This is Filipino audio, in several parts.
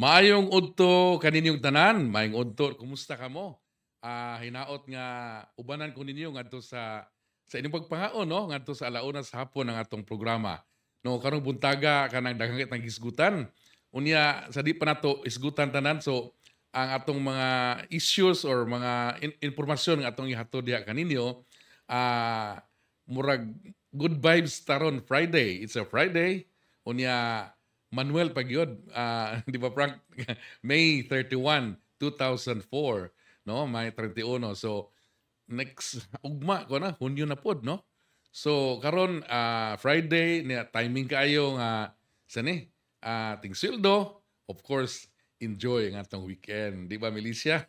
Mayong udto kaninyong tanan, mayong udto. Kumusta ka mo? Uh, hinaot nga ubanan ko ninyo ngadto sa sa inyong pagpangaon no ngadto sa alauna sa hapon ang atong programa. No karong buntaga kanang daghang kitang gisgutan. Unya sa di pa nato isgutan tanan so ang atong mga issues or mga in- informasyon nga atong ihatod diha kaninyo uh, ah, murag good vibes taron Friday. It's a Friday. Unya Manuel Pagyod, uh, ah, di ba Frank, May 31, 2004, no? May 31. So, next ugma ko na, Hunyo na pod, no? So, karon uh, Friday, niya, timing kayo nga, sa ni, uh, ah, ting sildo, of course, enjoy ang atong weekend. Di ba, Melissa?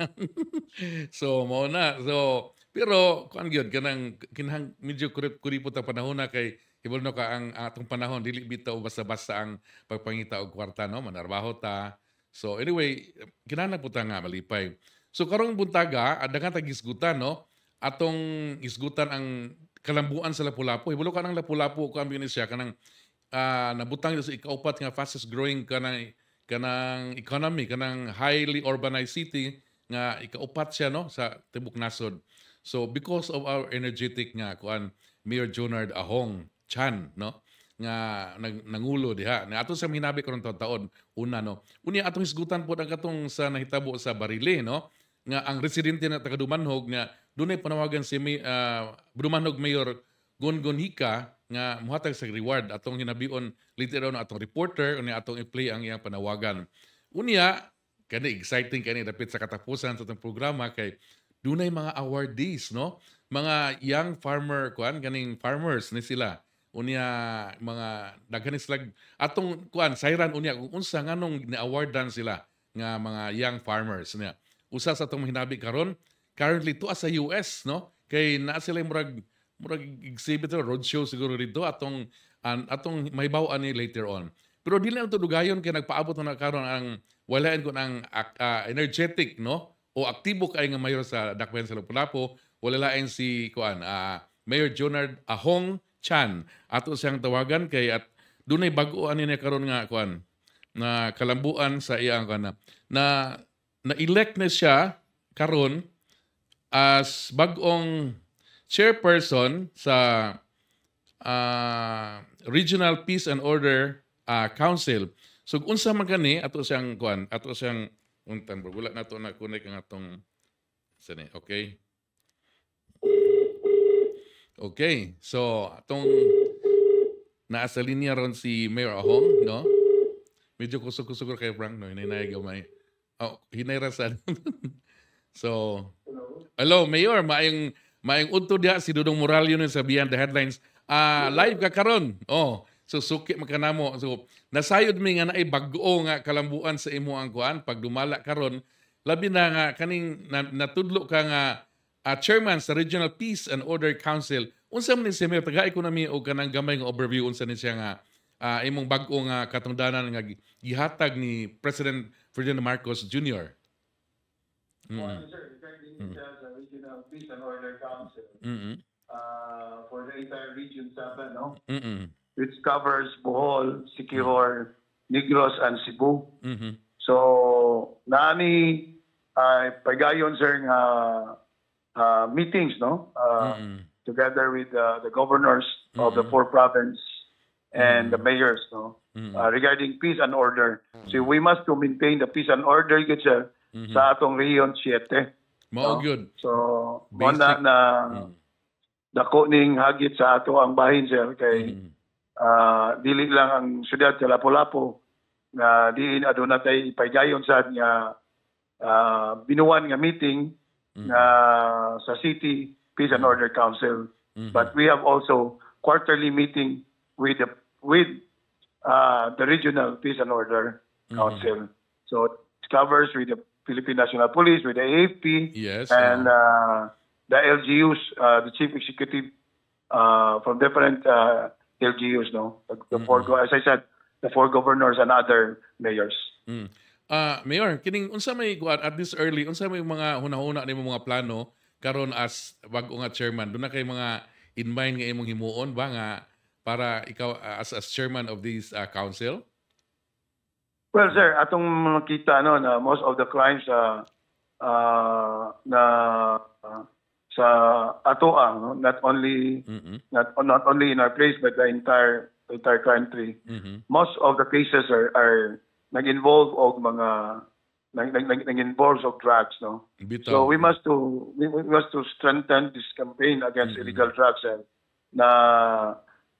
so, mao na. So, pero, kuan gyud kanang kinhang medyo kurip-kuripot ang panahon na kay Ibulno ka ang atong panahon, dili bitaw basta-basta ang pagpangita og kwarta, no? Manarbaho ta. So anyway, kinana po ta nga malipay. So karong buntaga, ada nga tagisgutan, no? Atong isgutan ang kalambuan sa Lapu-Lapu. Ibulo ka nang Lapu-Lapu ko ang siya kanang uh, nabutang sa ikaapat nga fastest growing kanang kanang economy, kanang highly urbanized city nga ikaapat siya no sa tibok nasod. So because of our energetic nga kuan Mayor Jonard Ahong chan no nga nag, nangulo diha ni ato sa hinabi karon taon una no unya atong isgutan pod ang katong sa nahitabo sa Barile no nga ang residente na taga Dumanhog nga dunay panawagan si uh, Dumanhog Mayor Gongonhika nga muhatag sa reward atong hinabion later on atong reporter unya atong i-play ang iyang panawagan unya kani exciting kani dapit sa katapusan sa atong programa kay dunay mga awardees no mga young farmer kuan kaning farmers ni sila unya mga daghan slag atong kuan sayran unya kung unsa nganong ni-awardan sila nga mga young farmers niya. Usa sa atong hinabi karon currently tuwa sa US no kay na sila murag murag exhibitor road show siguro dito atong an, atong mahibaw ani later on. Pero dili na tulugayon kay nagpaabot na karon ang walain kun ang uh, energetic no o aktibo kay nga mayor sa Dakbayan sa Lapu-Lapu wala lain si kuan uh, Mayor Jonard Ahong Chan. Ato siyang tawagan kay at dunay bago ani niya karon nga kuan na kalambuan sa iyang kuan na na elect na siya karon as bagong chairperson sa uh, Regional Peace and Order uh, Council. So unsa man kani ato siyang kuan, ato siyang untan bro. Wala na to na connect ang atong sani. Okay. Okay, so atong nasa linya ron si Mayor Ahong, no? Medyo kusog-kusog kay Frank, no? Hinayag gamay. Oh, hinayrasan. so, hello, Mayor. Maayong, maayong unto diha si Dudong Moral yun sa Beyond the Headlines. Uh, live ka karon. Oh, so suki makanamo. So, nasayod mi nga naay ay bago nga kalambuan sa imo ang kuan pag dumala karon. Labi na nga kaning natudlo ka nga uh, chairman sa Regional Peace and Order Council. Unsa man ni si Mayor taga ekonomi o kanang gamay nga overview unsa ni siya nga uh, imong bag ong nga katungdanan nga gihatag ni President Ferdinand Marcos Jr. Mm. Well, sir, mm. sa Regional Peace and Order Council mm-hmm. uh, for the entire region 7, no? Mm-hmm. Which covers Bohol, Sikihor, mm-hmm. Negros, and Cebu. Mm-hmm. So, nani ay uh, pagayon sir nga uh, uh, meetings, no? Uh, mm Together with uh, the governors mm of the four provinces and mm the mayors, no? Uh, regarding peace and order. So we must to maintain the peace and order, get, sir, mm-hmm. sa atong Region 7. Mao no? good. So, Basic. na na mm. dako ning hagit sa ato ang bahin, sir, kay mm. dili lang ang siyudad sa Lapu-Lapu na diin aduna tay ipaygayon sa nga uh, binuwan nga meeting mm uh, sa city peace and order council mm-hmm. but we have also quarterly meeting with the with uh, the regional peace and order mm-hmm. council so it covers with the philippine national police with the afp yes and uh, the lgus uh, the chief executive uh, from different uh, lgus no the, the mm-hmm. four as i said the four governors and other mayors mm. Uh, Mayor, kining unsa may kuan at this early, unsa may mga hunahuna nimo mga plano karon as bag-o nga chairman? Do na kay mga in mind nga imong himuon ba nga para ikaw uh, as as chairman of this uh, council? Well, sir, atong makita ano na most of the crimes uh, uh, na uh, sa atoa no? not only mm-hmm. not not only in our place but the entire entire country mm-hmm. most of the cases are are nag-involve og mga nag, involve of drugs no Bitaw. so we must to we, we must to strengthen this campaign against mm-hmm. illegal drugs and eh, na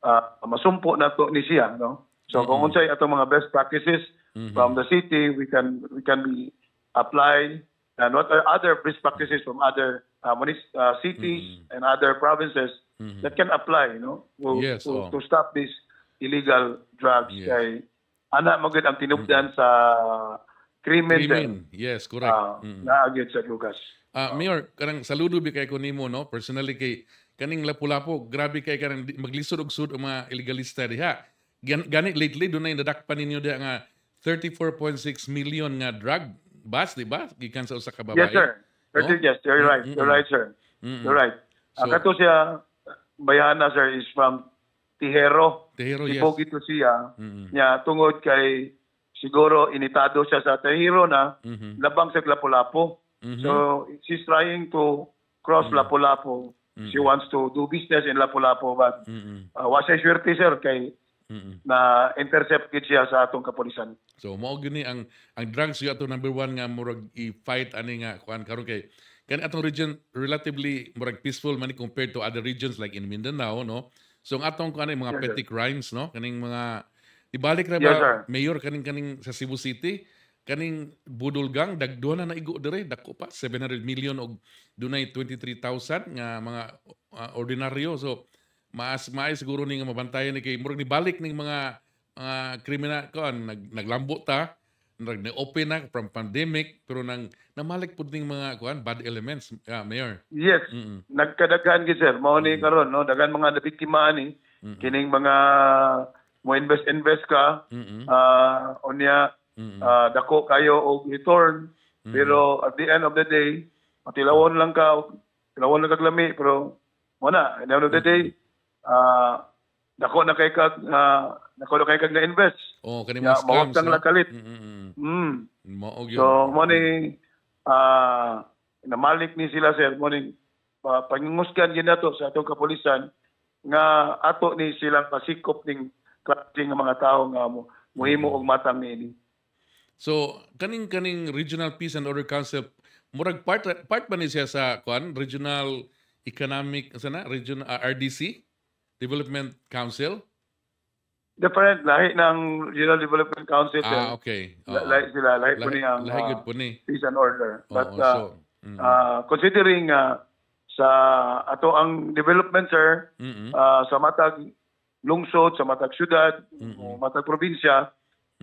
uh, masumpo na to ni siya no so mm-hmm. kung unsay atong mga best practices mm-hmm. from the city we can we can be apply and what are other best practices from other uh, uh, cities mm-hmm. and other provinces mm-hmm. that can apply you know to, yes, to, oh. to stop this illegal drugs yes. kay ana magud ang tinubdan sa krimen. Krimen, yes, correct. Uh, ah, mm-hmm. Naagid sa lugas. Uh, Mayor, karang saludo bi kay ko nimo no, personally kay kaning lapu-lapo, grabe kay karang maglisod og sud ang mga illegalista diha. Gan, gani lately dunay nadakpan ninyo diha nga 34.6 million nga drug bus, di ba? Gikan sa usa ka babae. Yes, sir. No? Yes, you're right. Mm-hmm. You're right, sir. Mm-hmm. You're right. So, uh, siya bayana, sir, is from Tihero. Tihero, yes. Ibog siya. Mm-hmm. Niya, tungod kay siguro initado siya sa Tihero na mm-hmm. labang sa Lapu-Lapu. Mm-hmm. So she's trying to cross mm-hmm. Lapu-Lapu. Mm-hmm. She wants to do business in Lapu-Lapu but mm-hmm. uh, wasa swerte sir kay Mm-mm. na intercept gid siya sa atong kapulisan. So mao gini ang ang drugs yo ato number one nga murag i-fight ani nga kuan karon kay kan atong region relatively murag peaceful man compared to other regions like in Mindanao no. So ang atong kaning mga yes, petty sir. crimes no, kaning mga ibalik ra ba yes, mayor kaning kaning sa Cebu City kaning budol gang dagduha na naigo dere dako pa 700 million og dunay 23,000 nga mga uh, ordinaryo so maas maay siguro ning mabantayan ni kay murag ni balik ning mga mga uh, kriminal kon nag, naglambo ta nag-open na from pandemic pero nang namalik pud ning mga kuan bad elements yeah, mayor yes mm-hmm. nagkadaghan gyud sir mao ni mm-hmm. karon no daghan mga nabiktima ani mm-hmm. kining mga mo invest invest ka mm-hmm. uh, ah, onya mm-hmm. uh, ah, dako kayo og return mm-hmm. pero at the end of the day matilawon lang ka tilawon lang ka lami pero wala at the end of the day uh, Nako na kay kag na nako na kay kag na invest. Oh, kani mga scams. Mao no? lakalit. Mm. Mao -hmm. mm. mm. mm. So mo ni ah uh, namalik ni sila sir mo ni uh, pangungusgan gyud nato sa atong kapulisan nga ato ni silang pasikop ning klase nga mga tao nga mo muhimo mm. og matang niini. So kaning kaning regional peace and order concept murag part part ba ni siya sa kuan regional economic sana regional uh, RDC? Development Council? Different lahi ng General Development Council. Ah, okay. lahi sila, lahi, lahi po niyang lahi uh, po ni. peace and order. But uh, considering sa ato ang development sir sa matag lungsod, sa matag syudad, mm matag probinsya,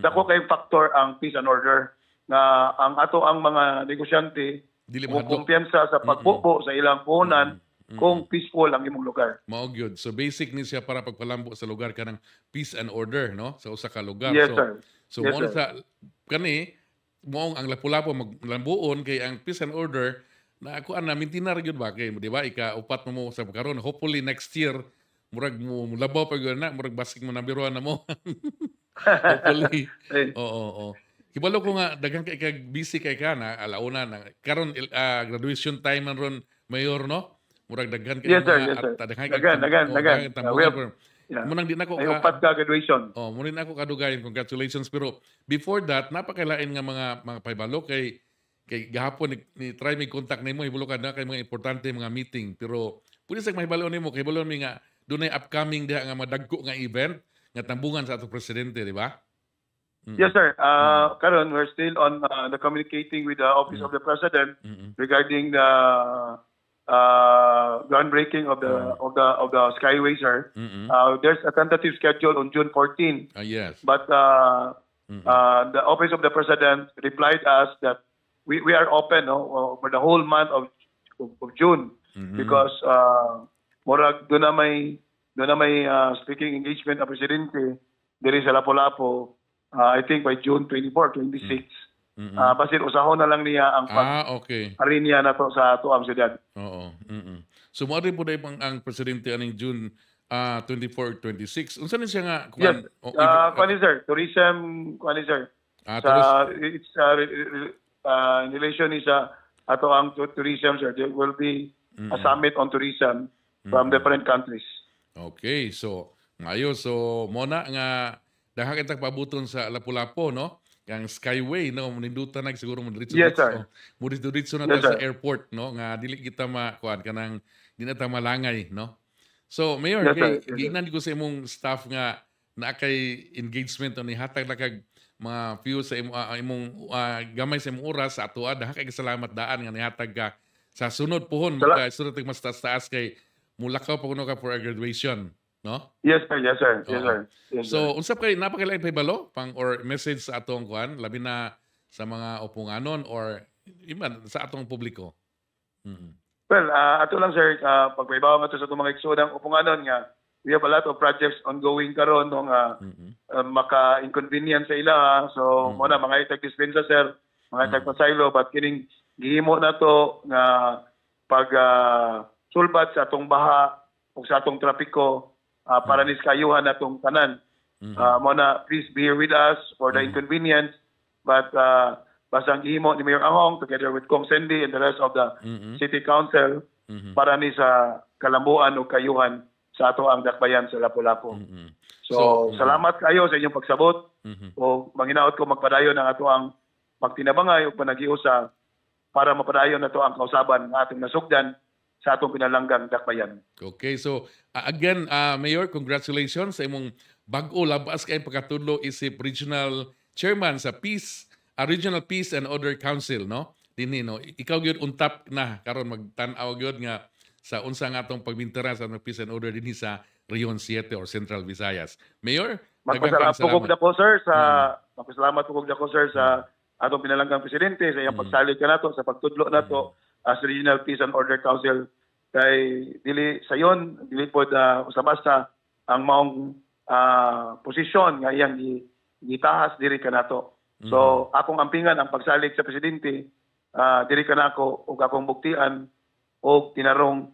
dako kay factor ang peace and order na ang ato ang mga negosyante dili mo kumpiyansa sa pagbubo sa ilang puhunan mm-hmm mm Kung peaceful ang imong lugar. Mao gyud. So basic ni siya para pagpalambo sa lugar kanang peace and order, no? Sa usa ka lugar. Yes, so sir. so yes, mo sa kani mo ang lapu-lapu maglambuon kay ang peace and order na ako ana mintinar gyud ba kay di ba ika upat mo sa karon hopefully next year murag mo labaw pa gyud na murag basik mo na nabiruan na mo. hopefully. Oo, oo, oo. Kibalo ko nga daghang kay kag busy kay ka na alauna na karon uh, graduation time man ron mayor no? Murag daghan kayo yes, sir, yes, sir. at daghan Dagan, dagan, dagan. Tambuhan Yeah. Munang din ako ka... upat ka graduation. Oh, munang ako kadugayon. Congratulations. Pero before that, napakailain nga mga mga paibalo kay kay gahapon ni, ni try mi contact nimo hibulo ka na kay mga importante mga meeting pero pwede sa mahibalo nimo kay bulon mi nga dunay upcoming diha nga madagko nga event nga tambungan sa ato presidente di ba? mm Yes, sir. Uh, mm Karon, we're still on uh, the communicating with the Office mm of the President mm-hmm. regarding the uh, groundbreaking of the mm. of the of the Skyway, sir. Mm-hmm. Uh, there's a tentative schedule on June 14. Uh, ah, yes. But uh, mm-hmm. uh, the office of the president replied us that we, we are open no, uh, for the whole month of of, June mm-hmm. because uh, murag na may do na may uh, speaking engagement of presidente there is sa Lapu-Lapu. Uh, I think by June 24, 26. Mm-hmm. Mm-mm. Uh, ah, basin usahon na lang niya ang pag ah, okay. niya na to sa tuam siyudad. Oo. Mm-mm. So mo rin po na ang, ang presidente aning June uh, 24 26. Unsa ni siya nga kuan? Yes. Oh, uh, kuan sir, tourism kuan sir. Ah, sa tourism. it's uh, uh, in relation is uh, ato ang tourism sir. There will be Mm-mm. a summit on tourism Mm-mm. from different countries. Okay, so ngayon so mo na nga dahang kita pabuton sa Lapu-Lapu no? kang Skyway no nidutan nag siguro mo diretso yes, no? mo diretso na yes, sa airport no nga dili kita ma kuan kanang di malangay no so mayor yes, kay yes, giingnan ko sa imong staff nga na engagement ni hatag na kag mga view sa imong, uh, imong uh, gamay sa imong oras sa atoa ah, daha kay salamat daan nga nihatag ka sa sunod pohon sa sunod mas taas, taas kay mulakaw pa kuno ka for graduation No? Yes, sir. Yes, sir. Yes, sir. Yes, sir. so, unsa kay napakailan paybalo pang or message sa atong kuan labi na sa mga opunganon or iman sa atong publiko. Mm-hmm. Well, uh, ato lang sir, uh, pagpaibawa nga sa itong mga eksodang opunganon nga we have a lot of projects ongoing karon no nga mm-hmm. uh, maka-inconvenience sa ila. So, mm-hmm. muna mga itag dispensa sir, mga itag mm-hmm. but kining gihimo na to nga pag uh, sulbat sa atong baha o sa atong trapiko uh, para mm. kayuhan na itong tanan. Mm-hmm. Uh, ah, muna, please be here with us for the mm-hmm. inconvenience. But uh, basang ihimo ni Mayor Angong together with Kong Sandy and the rest of the mm-hmm. City Council mm-hmm. para ni sa kalambuan o kayuhan sa ato ang dakbayan sa Lapu-Lapu. Mm-hmm. So, so mm-hmm. salamat kayo sa inyong pagsabot. Mm-hmm. O manghinaot ko magpadayon ang ato ang pagtinabangay o panagiusa para mapadayon na to ang kausaban ng ating nasugdan sa atong pinalanggang dakbayan. Okay, so uh, again, uh, Mayor, congratulations sa imong bag-o labas kay pagkatudlo isip regional chairman sa Peace, uh, Regional Peace and Order Council, no? Dinhi no. Ikaw gyud untap na karon magtan-aw gyud nga sa unsa nga atong pagbintara sa Peace and Order dinhi sa Rion 7 or Central Visayas. Mayor, magpasalamat po kog dako sir sa hmm. magpasalamat po ko dako sir sa atong pinalanggang presidente sa iyang mm. pagsali ka nato sa pagtudlo nato. Mm as Regional Peace and Order Council kay dili sayon dili pod uh, usabasa ang maong uh, posisyon nga iyang gitahas diri kanato. So mm-hmm. akong ampingan ang pagsalig sa presidente uh, diri kanako ug akong buktian og tinarong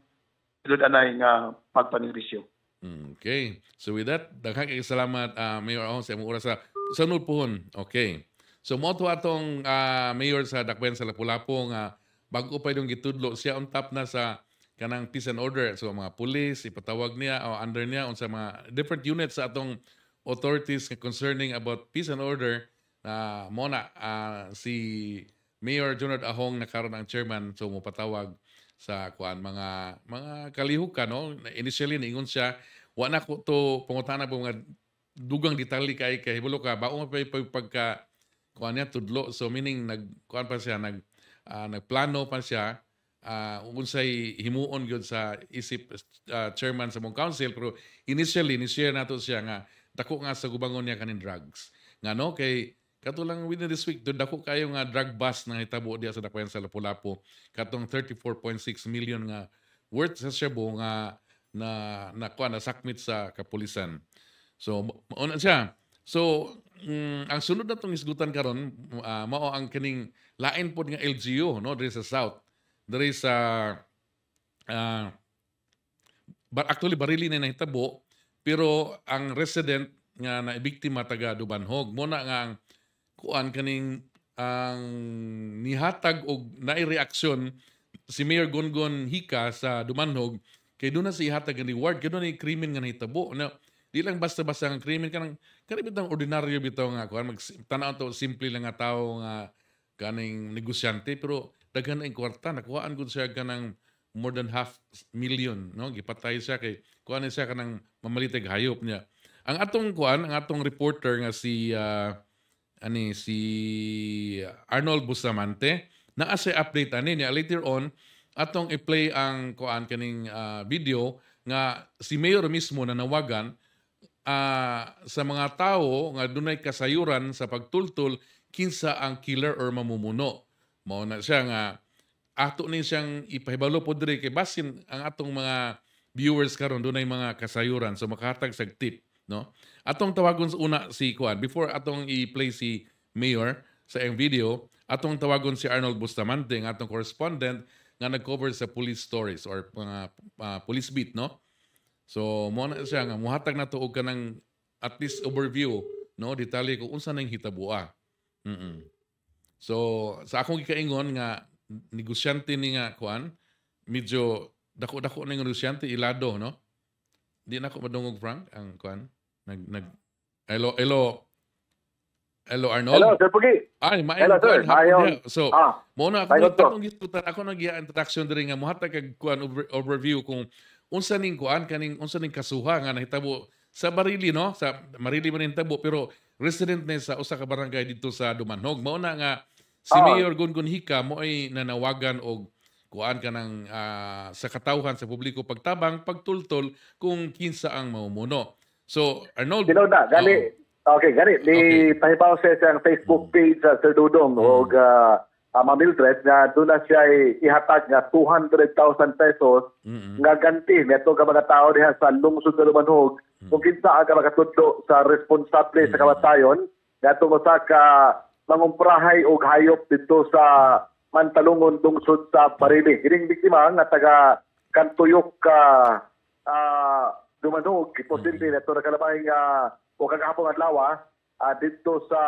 sulod anay nga pagpanerbisyo. Mm, okay. So with that, daghang kay salamat uh, Mayor Ong sa imong oras sa sunod puhon. Okay. So mo ato atong uh, mayor sa Dakbayan sa Lapu-Lapu nga uh, bago pa yung gitudlo siya on top na sa kanang peace and order so mga pulis, ipatawag niya o under niya unsa mga different units sa atong authorities concerning about peace and order na uh, mo na uh, si Mayor Jonard Ahong na karon ang chairman so mo patawag sa kuan mga mga kalihukan no initially niingon siya wa na ko to pangutana po mga dugang detalye kay kay bulo ka baong pa pagka kuan niya tudlo so meaning nag kuan pa siya nag uh, nagplano pa siya uh, unsay himuon gyud sa isip uh, chairman sa mong council pero initially ni share nato siya nga dako nga sa gubangon niya kanin drugs nga no kay katulang within this week dun dako kayo nga drug bust na hitabo diya sa dakwayan sa Lapu-Lapu katong 34.6 million nga worth sa Cebu nga na nakuha na sakmit sa kapulisan so una siya so mm, ang sunod na tong isgutan karon uh, mao ang kining lain pod nga LGU no there is a south. There is a uh, but actually barili na nahitabo pero ang resident nga naibiktima taga Dubanhog mo na nga ang kuan kaning ang nihatag og naireaksyon si Mayor Gongon Hika sa Dumanhog kay doon na si hatag ni Ward kay doon ni krimen nga nahitabo na ano, Di lang basta-basta ang krimen kanang kani bitang ordinaryo bitaw nga kuan mag tanaw to simple lang nga tawo nga kaning negosyante pero daghan ang kwarta nakuhaan gud siya kanang more than half million no gipatay siya kay kuan siya kanang mamalitag hayop niya. Ang atong kuan ang atong reporter nga si uh, ani si Arnold Bustamante naa sa update ani niya later on atong i-play ang kuan kaning uh, video nga si mayor mismo na nawagan uh, sa mga tao nga dunay kasayuran sa pagtultul kinsa ang killer or mamumuno. Mao na siya nga ato ni siyang ipahibalo po diri kay basin ang atong mga viewers karon dunay mga kasayuran so makahatag sag tip no. Atong tawagon sa una si Kuan before atong i-play si Mayor sa ang video atong tawagon si Arnold Bustamante ang atong correspondent nga nag-cover sa police stories or uh, uh, police beat no So, mo na siya nga muhatag na tuog ka ng at least overview no detalye kung unsa nang hitabua. mm So, sa akong gikaingon nga negosyante ni nga kuan medyo dako-dako ning negosyante ilado no. Di na ako madungog Frank ang kuan nag nag Hello, hello. Hello Arnold. Hello Sir Pugi. Ay, maayong Hello sir. Maayong. So, ah, mo na ako nag-introduction ako nag-introduction diri nga muhatag kag kuan overview kung unsa ning kuan kaning unsa ning kasuha nga nahitabo sa Barili no sa Marili man tabo pero resident ni sa usa ka barangay dito sa Dumanhog mao na nga si oh. Mayor Gungun Hika mo ay nanawagan og kuan ka ng uh, ah, sa katawhan sa publiko pagtabang pagtultol kung kinsa ang mamumuno so Arnold Dino na gali oh. okay gali ni okay. pahibaw sa Facebook page sa ah, Sir Dudong mm. og uh, Ah, mamildred nga doon na siya ihatag nga 200,000 pesos mm-hmm. nga ganti neto ka mga tao diha sa lungsod na lumanhog mm-hmm. kung kinsa ang makatudlo sa responsable mm-hmm. sa mm. kamatayon nga tumusa ka mangumprahay og hayop dito sa Mantalungon lungsod sa Barili. Ining biktima nga taga Kantuyok ka uh, ah, uh, dumanog posible mm-hmm. neto na kalabay nga uh, o kagahapon adlaw ah uh, dito sa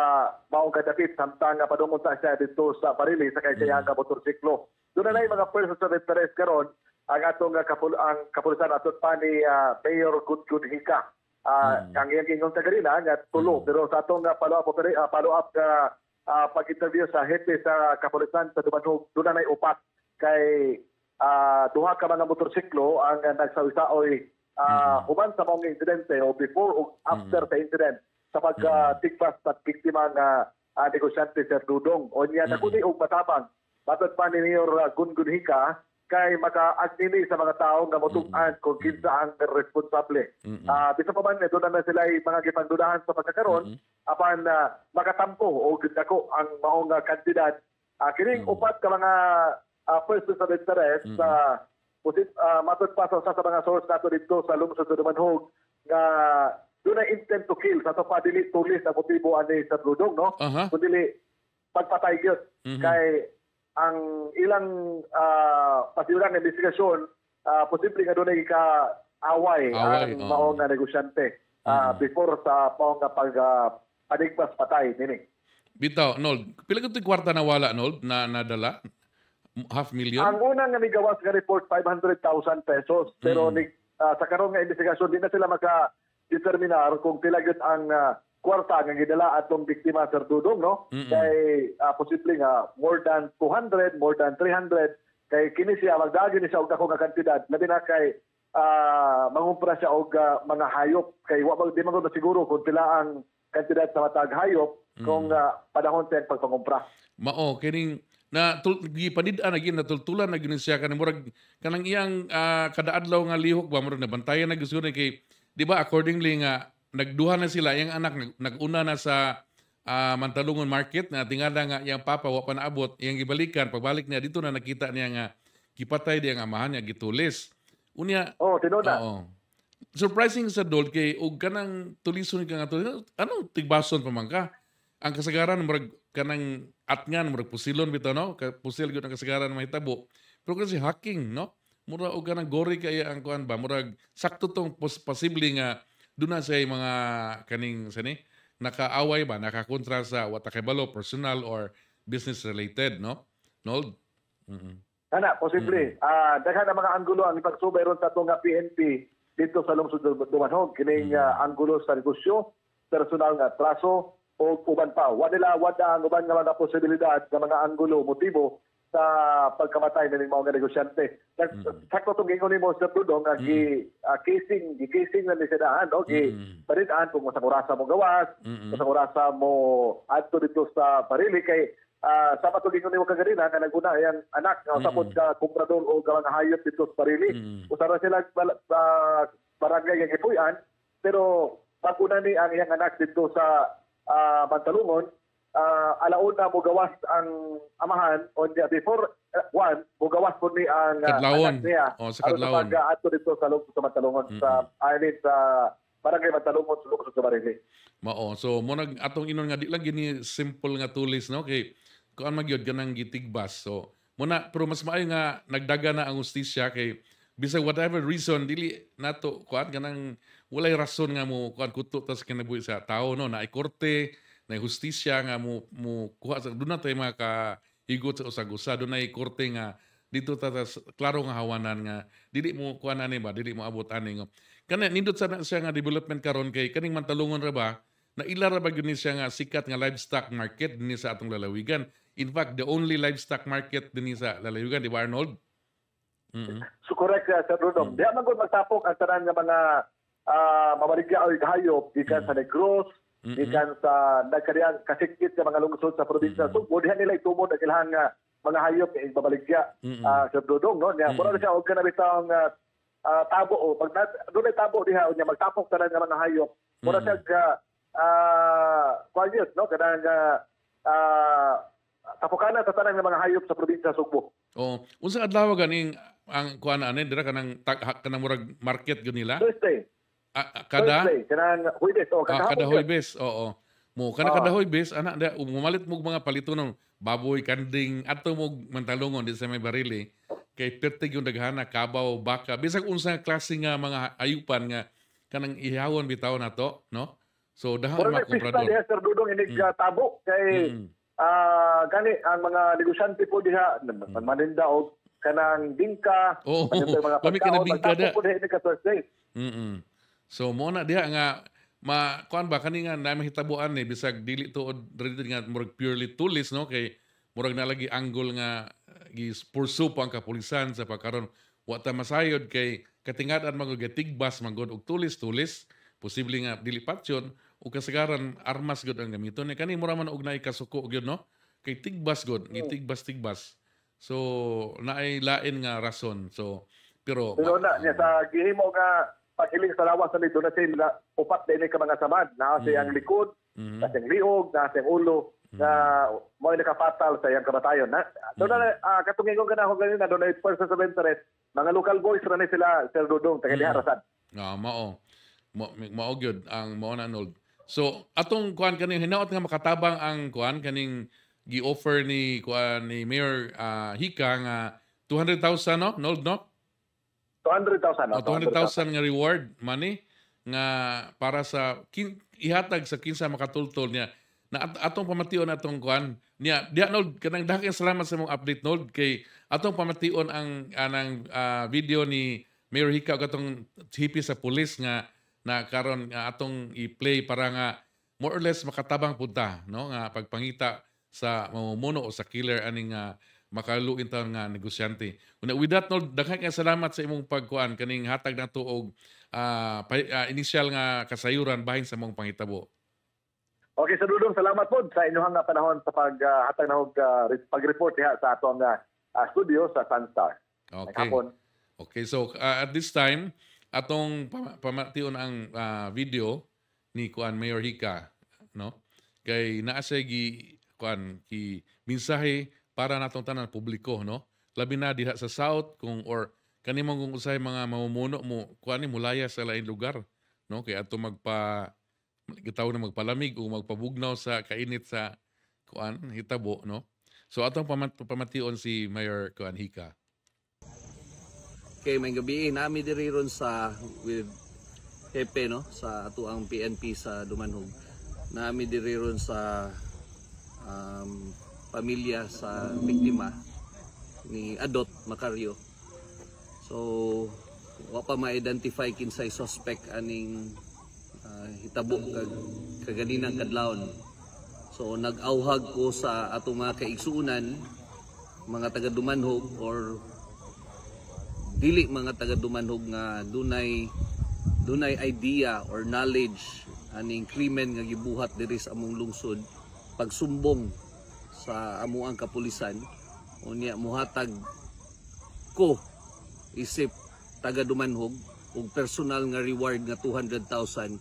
maong kadapit samtang padungod sa siya dito sa Barili sa kay siya mm. motorsiklo. Doon na mga persons of interest karon ang atong ah, kapul ang kapulisan ato pa ni uh, Mayor Gudgud Hika. Uh, mm. Ang iyang ingon sa nga tulo mm. pero sa atong follow up uh, follow up uh, uh, pag-interview sa hete sa kapulisan sa Dumanhog doon na upat kay uh, duha ka mga motorsiklo ang uh, nagsawisaoy uh, mm. human sa mga insidente o before o mm. after mm. sa incident sa pagkatigpas mm. ah, at biktima na uh, ah, negosyante Sir Dudong. O niya mm. nakuti og matabang. Matod pa ni Mayor uh, ah, Gungun Hika kay makaagdini sa mga tao nga motug-an mm. kung kinsa ang responsable. Ah uh, pa man eh, doon na sila mga gipangdudahan sa pagkakaron apan uh, makatampo o dako ang maong uh, kandidat. Uh, kining upat ka mga uh, persons of interest sa uh, Pusit, uh, matod pa sa, sa mga source nato dito sa lungsod sa Dumanhog nga doon ay intent to kill sa pa dili to list motibo ani sa Brudong no uh-huh. kundi pagpatay gyud mm-hmm. kay ang ilang uh, ah, pasiuran ng investigasyon uh, posible nga doon ka ika away ang oh. maong na negosyante uh, uh-huh. before sa maong nga pag uh, panigmas patay nini Bitaw, Nold, pila ka kwarta na wala, Nold, na nadala? Half million? Ang unang nga migawas nga report, 500,000 pesos. Pero mm. ni, uh, sa karon nga investigasyon, di na sila maka determinar kung pila ang uh, kwarta nga gidala atong biktima sir Dudong no mm -mm. kay uh, posible nga more than 200 more than 300 kay kini siya magdagi ni siya og dako nga kantidad labi na kay uh, mangumpra siya og uh, mga hayop kay wa di man na siguro kung tila ang kantidad sa matag hayop mm. kung uh, padahon sa pagpangumpra mao kining na gipadid-an na natultulan na gyud siya kanang murag kanang iyang uh, kadaadlaw nga lihok ba murag nabantayan na gyud kay di ba accordingly nga nagduha na sila yung anak naguna na sa uh, Mantalungon market na tingala nga yang papa wa pa naabot yang gibalikan pagbalik niya dito na nakita niya nga gipatay diya nga amahan niya gitulis unya oh tinuda oo surprising sa dol kay og kanang tulison ka nga tulison ano tigbason pa man ka ang kasagaran murag kanang atngan murag pusilon bitaw no pusil gyud ang kasagaran mahitabo pero kasi hacking no mura og kanang gori kaya ang kuan ba murag sakto tong pos- posible nga duna say mga kaning sani nakaaway ba nakakontra sa wa ta kabalo personal or business related no Nold? Mm-hmm. Kana, posible. Ah, mm-hmm. uh, daghan ang mga anggulo ang ipagsubay ron sa atong PNP dito sa lungsod Dumanhog kining uh, ah, anggulo sa negosyo, personal nga traso o uban pa. Wala nila wada ang uban nga mga posibilidad nga mga anggulo motibo sa pagkamatay ng mga negosyante. Mm-hmm. sakto tong gingon nimo sa tudong ang gi mm. uh, casing, gi na ni sinahan, no? Gi mm-hmm. paritaan kung sa orasa mo gawas, mm sa orasa mo adto dito sa barili kay ah, sa patong gingon nimo kagarina nga naguna yang anak nga mm. sapod ka komprador o galang hayop dito sa barili. Mm. Usara sila sa barangay nga ipuyan, pero pag ni ang iyang anak dito sa uh, ah, Pantalungon, uh, alauna mo gawas ang amahan on the before uh, one mo gawas po ni ang uh, kadlawon niya oh, sa kadlawon sa ato dito sa lungsod sa Matalongon mm-hmm. sa I mean sa barangay Matalongon sa lungsod sa Barili mao so mo nag atong inon nga di lang gini simple nga tulis no okay kuan magyod ganang gitigbas so muna pero mas maayo nga nagdaga na ang ustisya kay bisag whatever reason dili nato kuan ganang walay rason nga mo kuan kuto tas kinabuhi sa tao no na ay korte na justisya nga mo mo kuha sa doon na tayo mga higot sa usag usa doon ay korte nga dito ta klaro nga hawanan nga dili mo kuha na ni ba dili mo abot ani nga kana nindot sa na siya nga development karon kay kaning mantalungon ra ba na ila ra ba gyud siya nga sikat nga livestock market ni sa atong lalawigan in fact the only livestock market dinhi sa lalawigan di ba Arnold Mm-hmm. So correct sa uh, Sir Rodong. Mm-hmm. Diyan magod magsapok ang tanan nga mga uh, ah, mamarigya o hayop gikan mm-hmm. sa Negros, Bisan sa nagkariyang kasikit sa mga lungsod sa probinsya. So, budihan nila itumod ang ilang uh, mga hayop na ibabalik siya uh, ah, sa Dudong. No? Niya, mura na siya, huwag ka na bitang uh, ah, uh, ah, tabo. O, pag doon ay tabo diha, o niya, magtapok ka ng mga hayop. Mura siya, uh, uh, kwaliyos, no? Kanang uh, uh, tapukanan sa tanan ng mga hayop sa probinsya Sugbo. Oo. Oh. Unsa adlaw ganing ang kuan ani dira kanang tag kanang murag market gyud nila? Thursday. Ah, ah, kada Thursday, o ah, kada, ah, kada Huwebes oo. Oh, Mo kana kada Huwebes ana da umalit mo mga palitunong baboy kanding ato mo mantalungon di sa may barili kay 30 yung daghana kabaw baka bisag unsa klase nga mga ayupan nga kanang ihawon bitaw na to no so dahan well, mga komprador pista diha sir dudong inig mm. tabo kay mm. uh, gani ang mga negosyante po diha mm. maninda og kanang bingka oh, mga pagkaon kami kana bingka da mm -mm. So mo na diha nga ma kuan ba kani nga na mahitabuan ni eh, bisag dili tuod related nga murag purely tulis no kay murag na lagi angle nga gi-pursue pa ang kapulisan sa pagkaron wa ta masayod kay katingad-an magod magod og tulis-tulis posible nga dili patyon o kasagaran armas gud ang gamiton ni kani mura man og naay kasuko gyud no kay tigbas gud gitigbas hmm. tigbas so naay lain nga rason so pero pero na niya sa gihimo nga pagiling sa lawas sa dito na siya na upat na ka mga samad na sa mm. ang likod mm-hmm. na siyang liog na siyang ulo mm na mo nakapatal sa iyang kamatayon na doon mm-hmm. na uh, katungin ko ganahon ganina doon na person sa interest mga local boys na ni sila Sir Dudong taga mm-hmm. Harasan ah mao mao mao gyud ang mao na nold so atong kuan kaning hinaot nga makatabang ang kuan kaning gi-offer ni kuan ni Mayor uh, Hika nga 200,000 no nold no 200,000. Oh, 200,000 nga reward money nga para sa kin, ihatag sa kinsa makatultol niya na at, atong pamation atong kuan niya Di Arnold, kanang daghang salamat sa mong update Nold kay atong pamation ang anang uh, video ni Mayor Hikaw atong hipi sa pulis nga na karon nga atong i-play para nga more or less makatabang punta no nga pagpangita sa mamumuno o sa killer aning uh, makaluin ta nga negosyante. Una, with that, Nold, daghan kay salamat sa imong pagkuan kaning hatag na tuog uh, ah, uh, ah, initial nga kasayuran bahin sa imong pangitabo. Okay, sa Dudong, salamat po sa inyong nga panahon sa pag, uh, ah, nahog uh, pag-report diha sa atong uh, studio sa Sunstar. Okay. Okay, so uh, at this time, atong pamation ang uh, video ni Kuan Mayor Hika, no? Kay naa gi Kuan ki mensahe para natong tanan publiko no labi na diha sa south kung or kanimong kung usay mga mamumuno mo kuani mulaya sa lain lugar no kay ato magpa gitaw na magpalamig o magpabugnaw sa kainit sa kuan hitabo no so atong pamation si Mayor Kuan Hika Okay, may gabi nami diri ron sa with Hepe no sa atuang PNP sa Dumanhog. Nami diri ron sa um, pamilya sa biktima ni Adot Macario. So, wa pa ma-identify kinsay suspect aning uh, hitabo kag kagalinang kadlawon. So, nag-auhag ko sa ato mga kaigsuunan, mga taga-dumanhog or dili mga taga-dumanhog nga dunay dunay idea or knowledge aning krimen nga gibuhat diri sa among lungsod pagsumbong sa amuang kapulisan unya muhatag ko isip taga dumanhog og personal nga reward nga 200,000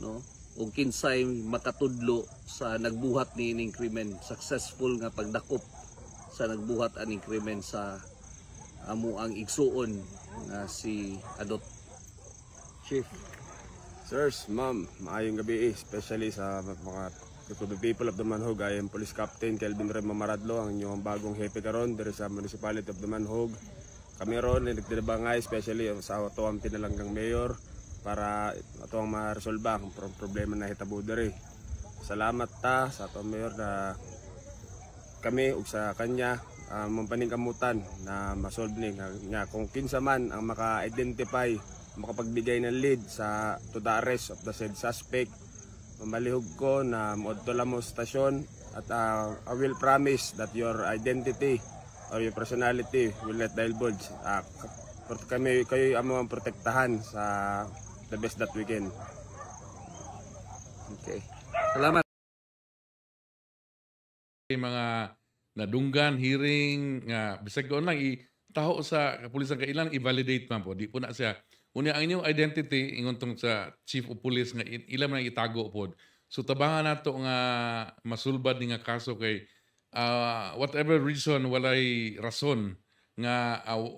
no og kinsay makatudlo sa nagbuhat ni ining krimen successful nga pagdakop sa nagbuhat aning krimen sa amo ang igsuon nga si Adot Chief Sirs, ma'am, maayong gabi especially sa mga To the people of the Manhog, I am Police Captain Kelvin Rem Mamaradlo, ang inyong bagong hepe karon dere sa Municipality of the Manhog. Kami ron, eh, nga especially sa ato ang pinalanggang mayor para ato ang maresolba ang problema na hitabo dere. Salamat ta sa ato mayor na kami ug sa kanya uh, mampaning kamutan na masolve ni nga, nga kung kinsa man ang maka-identify makapagbigay ng lead sa to the arrest of the said suspect Mamalihog ko na Modto mo Station at uh, I will promise that your identity or your personality will not divulge. Uh, kami, kayo ang mga protektahan sa the best that we can. Okay. Salamat. Mga nadunggan, hearing, nga, bisag ko lang, i, taho sa kapulisan kailan, i-validate man po. Di po na siya Unya ang inyong identity ingon tong sa chief of police nga ilam na itago pod. So tabangan nato nga masulbad ni nga kaso kay uh, whatever reason walay rason nga uh,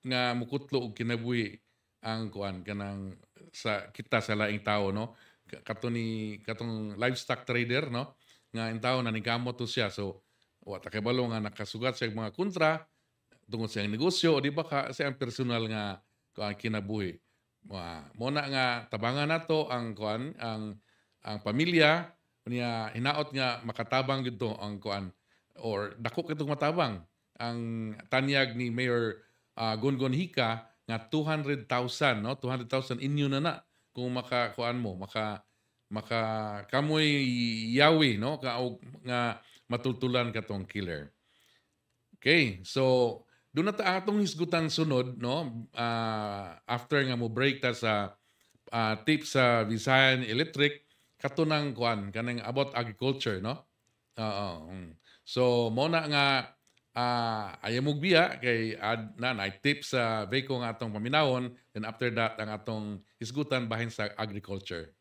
nga mukutlo og kinabuhi ang kuan kanang sa kita sa laing tao no kato ni katong livestock trader no nga in tao na nigamot to siya so wa ta kay nga nakasugat sa mga kontra tungod sa negosyo o di ba ka sa ang personal nga ang kinabuhi. Wa, mo na nga tabangan nato ang kuan ang ang pamilya niya hinaot nga makatabang gid ang kuan or dako kitong matabang ang tanyag ni Mayor uh, Gongon Hika nga 200,000 no 200,000 inyo na na kung makakuan mo maka maka kamoy yawi no ka nga matultulan katong killer okay so doon na ta atong hisgutan sunod, no? Uh, after nga mo break ta sa uh, ah, tips sa uh, Visayan Electric, katunang kuan, kanang about agriculture, no? Oo. Mm. So, mo na nga uh, ayaw mo biya kay ad, na, na tips sa uh, Veko nga atong paminawon. Then after that, ang atong hisgutan bahin sa agriculture.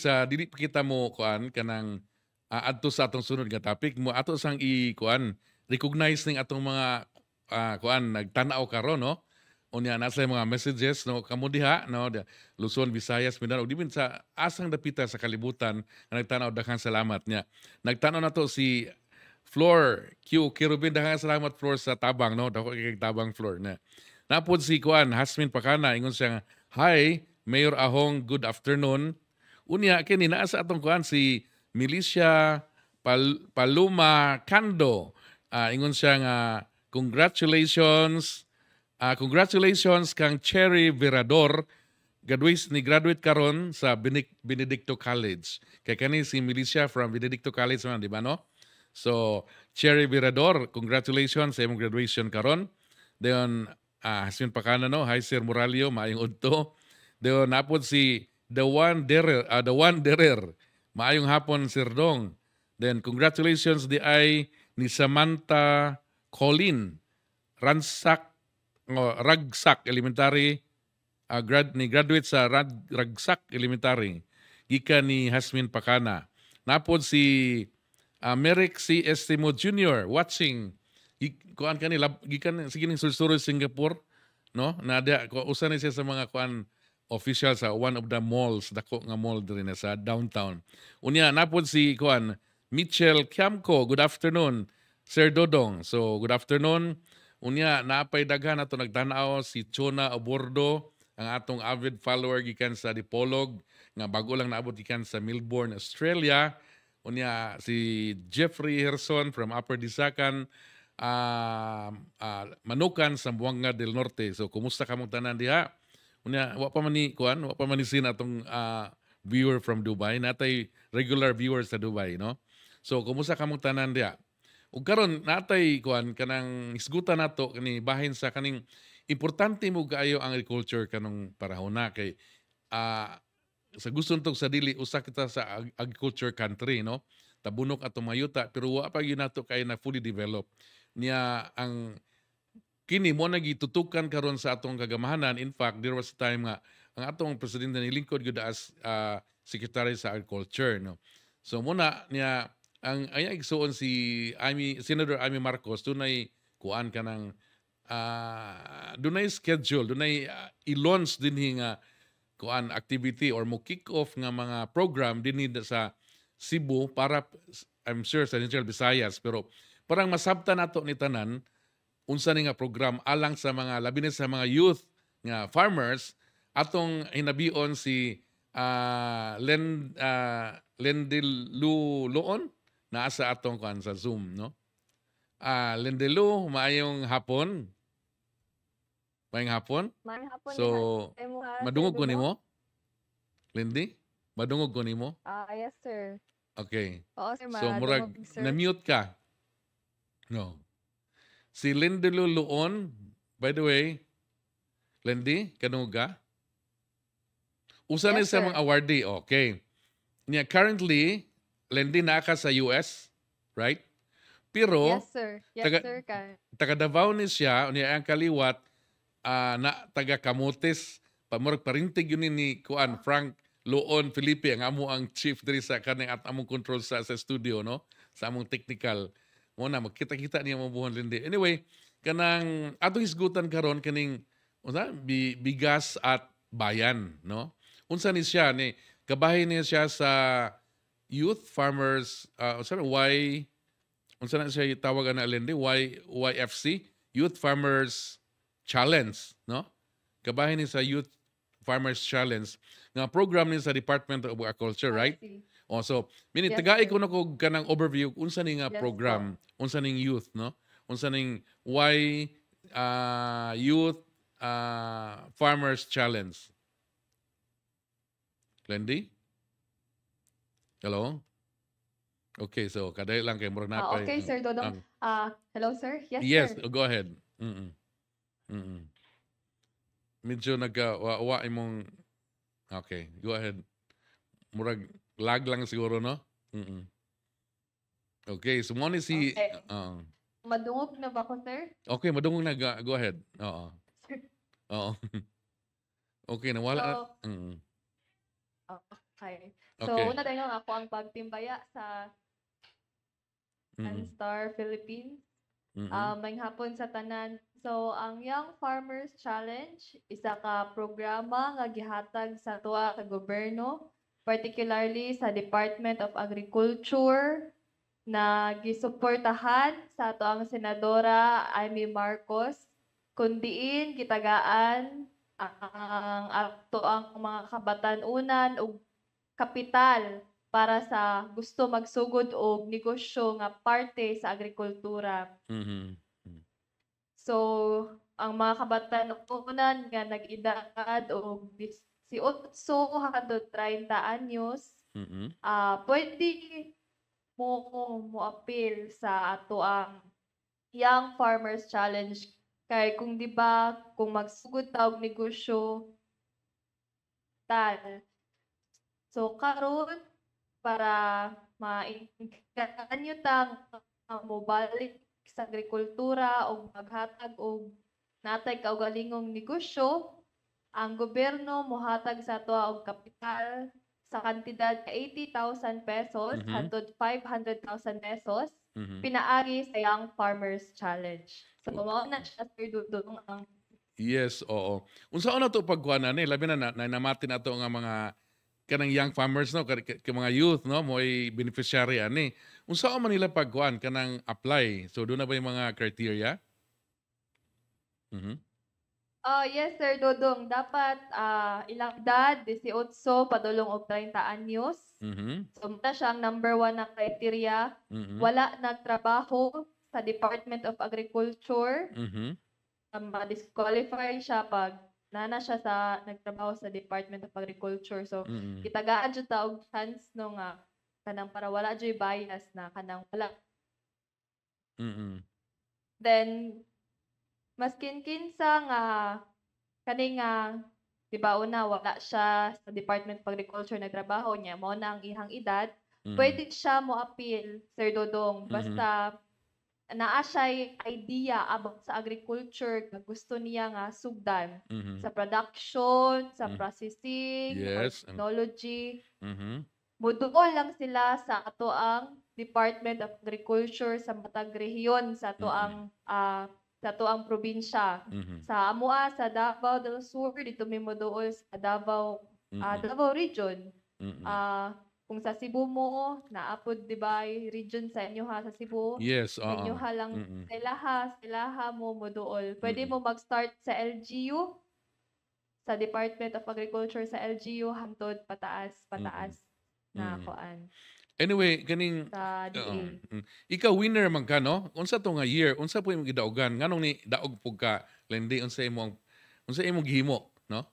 sa dili pa kita mo kuan kanang uh, adto sa atong sunod nga topic mo ato sang i kuan recognize ning atong mga uh, kuan nagtanaw karon no unya na sa mga messages no kamo diha no Luzon Visayas Mindanao dimin sa asang dapita sa kalibutan nga nagtan-aw daghang salamat niya nagtanaw aw nato si Floor Q Kirubin daghang salamat Floor sa tabang no dako kay tabang Floor na Napod si Kuan Hasmin Pakana ingon siya hi Mayor Ahong good afternoon Unya, kini naa sa atong kuhan si Milicia Pal- Paluma Kando. Uh, ah, ingon siya nga, congratulations, uh, congratulations kang Cherry Virador, graduate ni graduate karon sa Benedicto College. Kay kani si Milicia from Benedicto College man, di ba no? So, Cherry Virador, congratulations sa imong graduation karon. Then, ah, uh, Hasmin Pakana no, hi Sir Muralio, maayong udto. Then, napod si the one Derer. Uh, the one Derer. Maayong hapon, Sir Dong. Then, congratulations di ay ni Samantha Colin Ransak uh, Ragsak Elementary uh, grad ni graduate sa Rag, Ragsak Elementary gikan ni Hasmin Pakana. Napod si uh, Merrick C. Estimo Jr. watching kuan kani gikan sige ning Singapore no na ada usa ni siya sa mga kuan official sa ah, one of the malls, dako nga mall diri na sa downtown. Unya, napod si Kuan, Mitchell Kiamko. Good afternoon, Sir Dodong. So, good afternoon. Unya, napay daghan ato nagtan-aw si Chona Abordo, ang atong avid follower gikan sa Dipolog, nga bago lang naabot gikan sa Melbourne, Australia. Unya, si Jeffrey Herson from Upper Disakan, uh, uh, Manukan, Sambuanga del Norte. So, kumusta kamong tanan diha? Unya, wa pa man ni kuan, wa pa man ni sin atong uh, viewer from Dubai, natay regular viewers sa Dubai, no? So, kumusta kamong tanan dia? Ug karon natay kuan kanang isgutan nato kani bahin sa kaning importante mo kaayo ang agriculture kanong parahon na kay uh, sa gusto nito sa dili usa kita sa ag- agriculture country no tabunok at tumayuta pero wa pa gyud nato kay na fully developed niya ang kini mo nagitutukan karon sa atong kagamahanan in fact there was a time nga ang atong presidente ni Lingkod gud as uh, secretary sa agriculture no so muna niya ang ayang igsuon si Amy Senator Amy Marcos dunay kuan ka ng uh, dunay schedule dunay uh, i-launch dinhi nga kuan activity or mo kick off nga mga program dinhi sa Cebu para I'm sure sa Central Visayas pero parang masabtan nato ni tanan unsa ni nga program alang sa mga labi sa mga youth nga farmers atong hinabion si uh, Len uh, ah, Lendelu Loon na sa atong kan sa Zoom no. Ah, uh, Lendelu, maayong hapon. Maayong hapon. Maayong hapon. So, ah, madungog ko nimo? Lindy, madungog ko nimo? Ah, uh, yes sir. Okay. Oo, sir, so murag na-mute ka. No. Si Lindelo Luon, by the way, Lendi, kanuga? Usa yes, sa mga awardee, okay. Niya currently, Lendi naka sa US, right? Pero Yes sir. Yes taga, sir ka. Taga Davao ni siya, niya ang kaliwat uh, na taga Kamotes, pamorg parintig yun ni Kuan Frank Luon Felipe ang amo ang chief diri sa kaning at among control sa, sa studio no, sa among technical mo na magkita-kita niya mo buhon lindi. Anyway, kanang atong isgutan karon kaning unsa bi, bigas at bayan, no? Unsa ni siya ni kabahin niya siya sa Youth Farmers uh, unsa Y unsa na siya tawagan na lindi Y YFC Youth Farmers Challenge, no? Kabahin ni sa Youth Farmers Challenge nga program ni sa Department of Agriculture, right? Oh, so, mini yes, tagaay ko na ko kanang overview unsa ning ah, yes, program, unsa ning youth no? Unsa ning why uh, youth uh, farmers challenge. Glendy? Hello? Okay, so kada lang kay murag na uh, Okay, sir Dodong. Um, uh, hello sir. Yes, yes sir. go ahead. Mm. -mm. mm, -mm. Medyo nag-wa imong Okay, go ahead. Murag Lag lang siguro, no? Mm-mm. Okay, so Moni, si... Okay. Uh, madungog na ba ko, sir? Okay, madungog na. Go, ahead. Oo. Oo. okay, nawala. So, mm. Okay. So, okay. una tayo ako ang pagtimbaya sa Sunstar mm-hmm. Philippines. Mm-hmm. Uh, may hapon sa tanan. So, ang Young Farmers Challenge, isa ka programa nga gihatag sa tuwa ka gobyerno particularly sa Department of Agriculture na gisuportahan sa ato ang senadora Amy Marcos kundiin gitagaan ang ato ang mga kabatanunan og kapital para sa gusto magsugod og negosyo nga parte sa agrikultura. Mm-hmm. So, ang mga kabatanunan nga nag-edad o si Otso, 130 anyos. Mm-hmm. Uh, pwede mo mo appeal sa ato ang Young Farmers Challenge kay kung di ba kung magsugod taog negosyo tal. So karon para ma-ingkan nyo tang uh, mobalik sa agrikultura o maghatag o natay kaugalingong negosyo ang gobyerno mohatag sa to og kapital sa kantidad ka 80,000 pesos mm-hmm. hangtod 500,000 pesos mm-hmm. pinaagi sa Young Farmers Challenge. So oh. mao na siya sir dudong ang Yes, oo. Unsa na to pagkuan ni labi na na, na namati na to nga mga kanang young farmers no kay, mga youth no moy beneficiary ani. Unsa man nila pagkuan kanang apply? So do na ba yung mga criteria? Mhm. Ah, yes, Sir Dodong. Dapat ah, ilang dad, 18, padulong o 30 anyos. Mhm. So, na siyang number one na criteria. Mhm. Wala nagtrabaho sa Department of Agriculture. Mhm. Um, ma-disqualify siya pag nana siya sa nagtrabaho sa Department of Agriculture. So, Mhm. kitagaan jud og chance no nga kanang para wala jud bias na kanang wala Mhm. Then, maskin kinsa nga kani nga di ba una wala siya sa Department of Agriculture na trabaho niya mo na ang ihang edad mm pwede siya mo appeal Sir Dodong mm-hmm. basta mm-hmm. naa siya'y idea about sa agriculture na gusto niya nga sugdan mm-hmm. sa production sa mm-hmm. processing yes. technology mm-hmm. lang sila sa ato ang Department of Agriculture sa matag rehiyon sa ato mm-hmm. uh, sa tuang probinsya. Mhm. Sa Amua, sa Davao del Sur, dito may mo sa Davao, ah, Mhm. Davao region. Mhm. Ah, kung sa Cebu mo, naapod, di ba, region sa inyo ha, sa Cebu, Yes, sa ah, inyo oo. Ah. ha lang Mhm. sila ha, sila ha mo mo Pwede Mm-mm. mo mag-start sa LGU, sa Department of Agriculture sa LGU, hangtod, pataas, pataas mm-hmm. na Mm. Mm-hmm. koan. Anyway, kaning Sad. E. Mm. ikaw winner man ka no? Unsa to nga year? Unsa po imong gidaugan? Nganong ni daog pug ka? Lendi unsa imong unsa imong gihimo, no?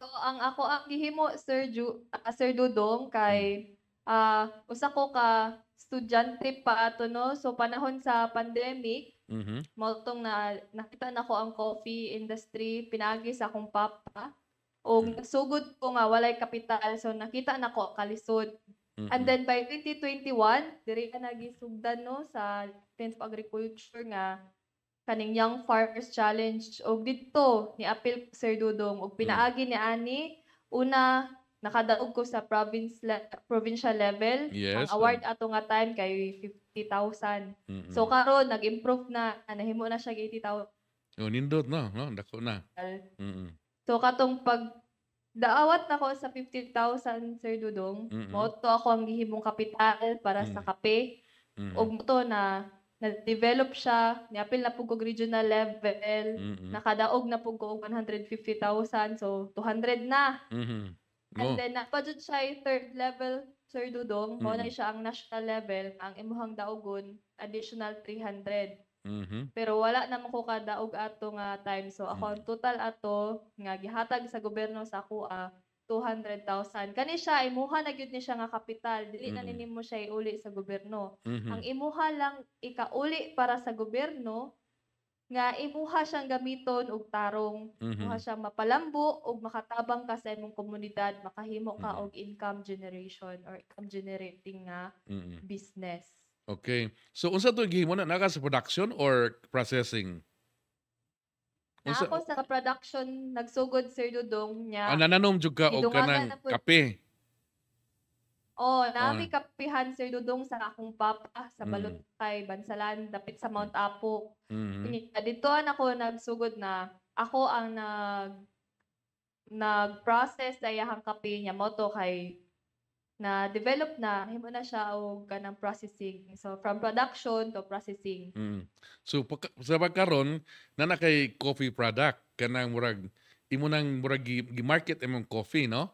So ang ako ang gihimo Sir Ju, uh, Sir Dudong kay uh, usa ko ka estudyante pa ato no. So panahon sa pandemic, mm-hmm. na nakita na ko ang coffee industry pinagi sa akong papa o mm. nagsugod ko nga walay kapital so nakita na ko kalisod. Mm-hmm. And then by 2021, diri ka nagisugdan no sa 10th agriculture nga kaning Young Farmers Challenge og didto ni Apil Sir Dudong og mm. pinaagi ni ani una nakadaog ko sa province le- provincial level yes, ang award ato nga time kay 50,000. Mm-hmm. So karon nag-improve na nahimo na siya kay 80,000. Oh, nindot na, no? Dako na. Mm-hmm. So katong pag daawat ako sa 15,000, Sir Dudong, mm-hmm. ako ang gihimong kapital para mm-hmm. sa kape. Mm-hmm. Ug to na na-develop siya, niapil na pugog regional level, mm-hmm. nakadaog na pugog 150,000, so 200 na. Mm-hmm. And oh. then, napajud siya third level, Sir Dudong, mm-hmm. siya ang national level, ang imuhang daogon, additional 300. Mm-hmm. Pero wala naman ko kadaog ato nga time. So ako mm-hmm. total ato nga gihatag sa gobyerno sa ako 200,000. Ah, Kani siya imuha na gyud ni siya nga kapital. Dili mm-hmm. na ninimo siya iuli sa gobyerno. Mm-hmm. Ang imuha lang ikauli para sa gobyerno nga imuha siyang gamiton og tarong, mm-hmm. imuha siyang mapalambo og makatabang ka sa imong komunidad, makahimo ka mm-hmm. og income generation or income generating nga mm-hmm. business. Okay. So unsa to gihimo na naka sa production or processing? Unsa? Ako sa production nagsugod sir Dudong niya. Ah, nananom jud ka og kanang kape. Oh, nami ah. kapihan sir Dudong sa akong papa sa mm. Balutay, mm. Bansalan, dapit sa Mount Apo. Mm-hmm. Ah, dito ako nagsugod na ako ang nag nag-process sa iyahang kape niya mo to kay na develop na himo na siya og kanang processing so from production to processing mm. so pag, sa pagkaron na na kay coffee product kanang murag imo nang murag gi-market imong coffee no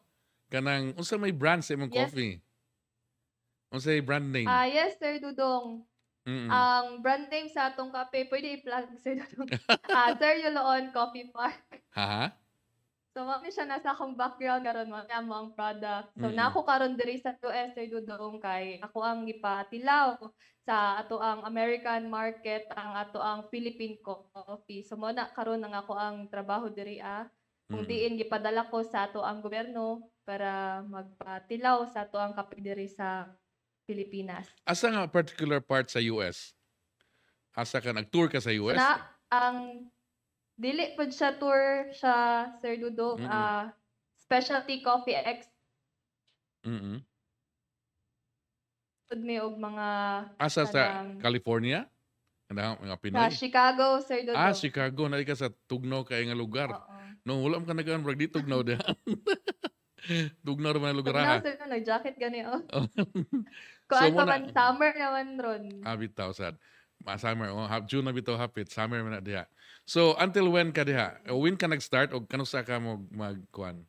kanang unsa may brand sa imong yes. coffee unsa brand name ah uh, yes sir dudong Ang um, brand name sa atong kape, pwede i-plug Sir Dudong. ah, Sir Yoloon Coffee Park. Ha? So, mo siya nasa akong background karon mo na mo ang product. So, mm nako karon diri sa US ay dudong kay ako ang gipatilaw sa ato ang American market ang ato ang Philippine coffee. So, mo na karon ang ako ang trabaho diri ah. Kung mm diin gipadala ko sa ato ang gobyerno para magpatilaw sa ato ang kape diri sa Pilipinas. Asa nga particular part sa US? Asa ka nag-tour ka sa US? Na, ang dili pud siya tour siya Sir Dudong mm-hmm. uh, ah, specialty coffee X mm-hmm. pud may og mga asa ah, sa kanang, California kanang mga Pinoy sa Chicago Sir Dudong ah Chicago na ka sa tugno kay nga lugar Oo. no wala man ka nagaon brag di tugnaw da tugnaw man lugar ha tugnaw ah. sir nag jacket gani oh kuan so, pa man summer naman ron ah bitaw sad ma summer oh hap June na bitaw hapit summer man na diha So, until when ka diha? Eh, when ka nag-start o kano sa ka mo magkuan?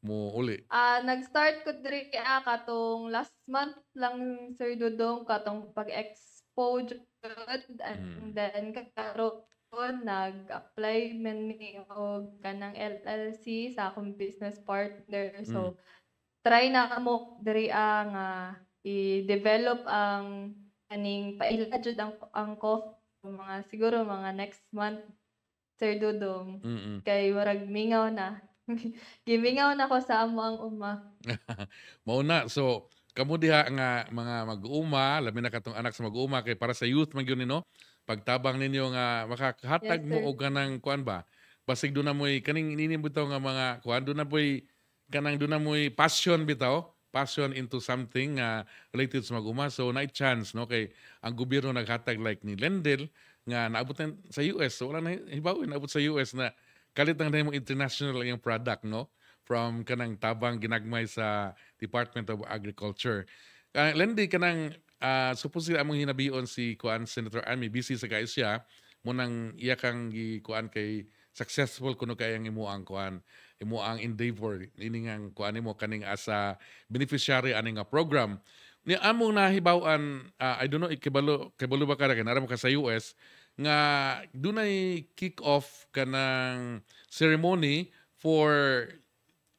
Mo uli? Ah, uh, nag-start ko diri kaya ah, katong last month lang Sir Dudong katong pag-expo jud and mm. then karo nag-apply man ni og kanang LLC sa akong business partner. So, mm. try na mo diri ang ah, uh, i-develop ang kaning paila jud ang ang coffee mga siguro mga next month Sir Dudong Mm. kay murag mingaw na. Gimingaw na ko sa amo ang uma. Mao na so kamo diha nga mga mag uma labi na katong anak sa mag uma kay para sa youth man gyud nino. Pagtabang ninyo nga makahatag Yes, mo sir. og kanang kuan ba. Basig do na moy kaning inini nga mga kuan do na boy kanang do na moy passion bitaw passion into something uh, related sa maguma. So, na chance, no? Kay ang gobyerno naghatag like ni Lendl nga naabot na sa US. So, wala na hibawin, naabot sa US na kalit ang mo international yung product, no? From kanang tabang ginagmay sa Department of Agriculture. Uh, ah, Lendi, kanang uh, supposedly among hinabiyon si kuan Senator Amy, busy sa kayo siya, mo nang iya kang gikuan kay successful kuno kay ang imuang kuan imo ang endeavor ini nga kuan mo kaning asa beneficiary ani nga program ni among nahibaw-an uh, I don't know ikibalo kibalo ba kada kanara mo ka sa US nga dunay kick off kanang ceremony for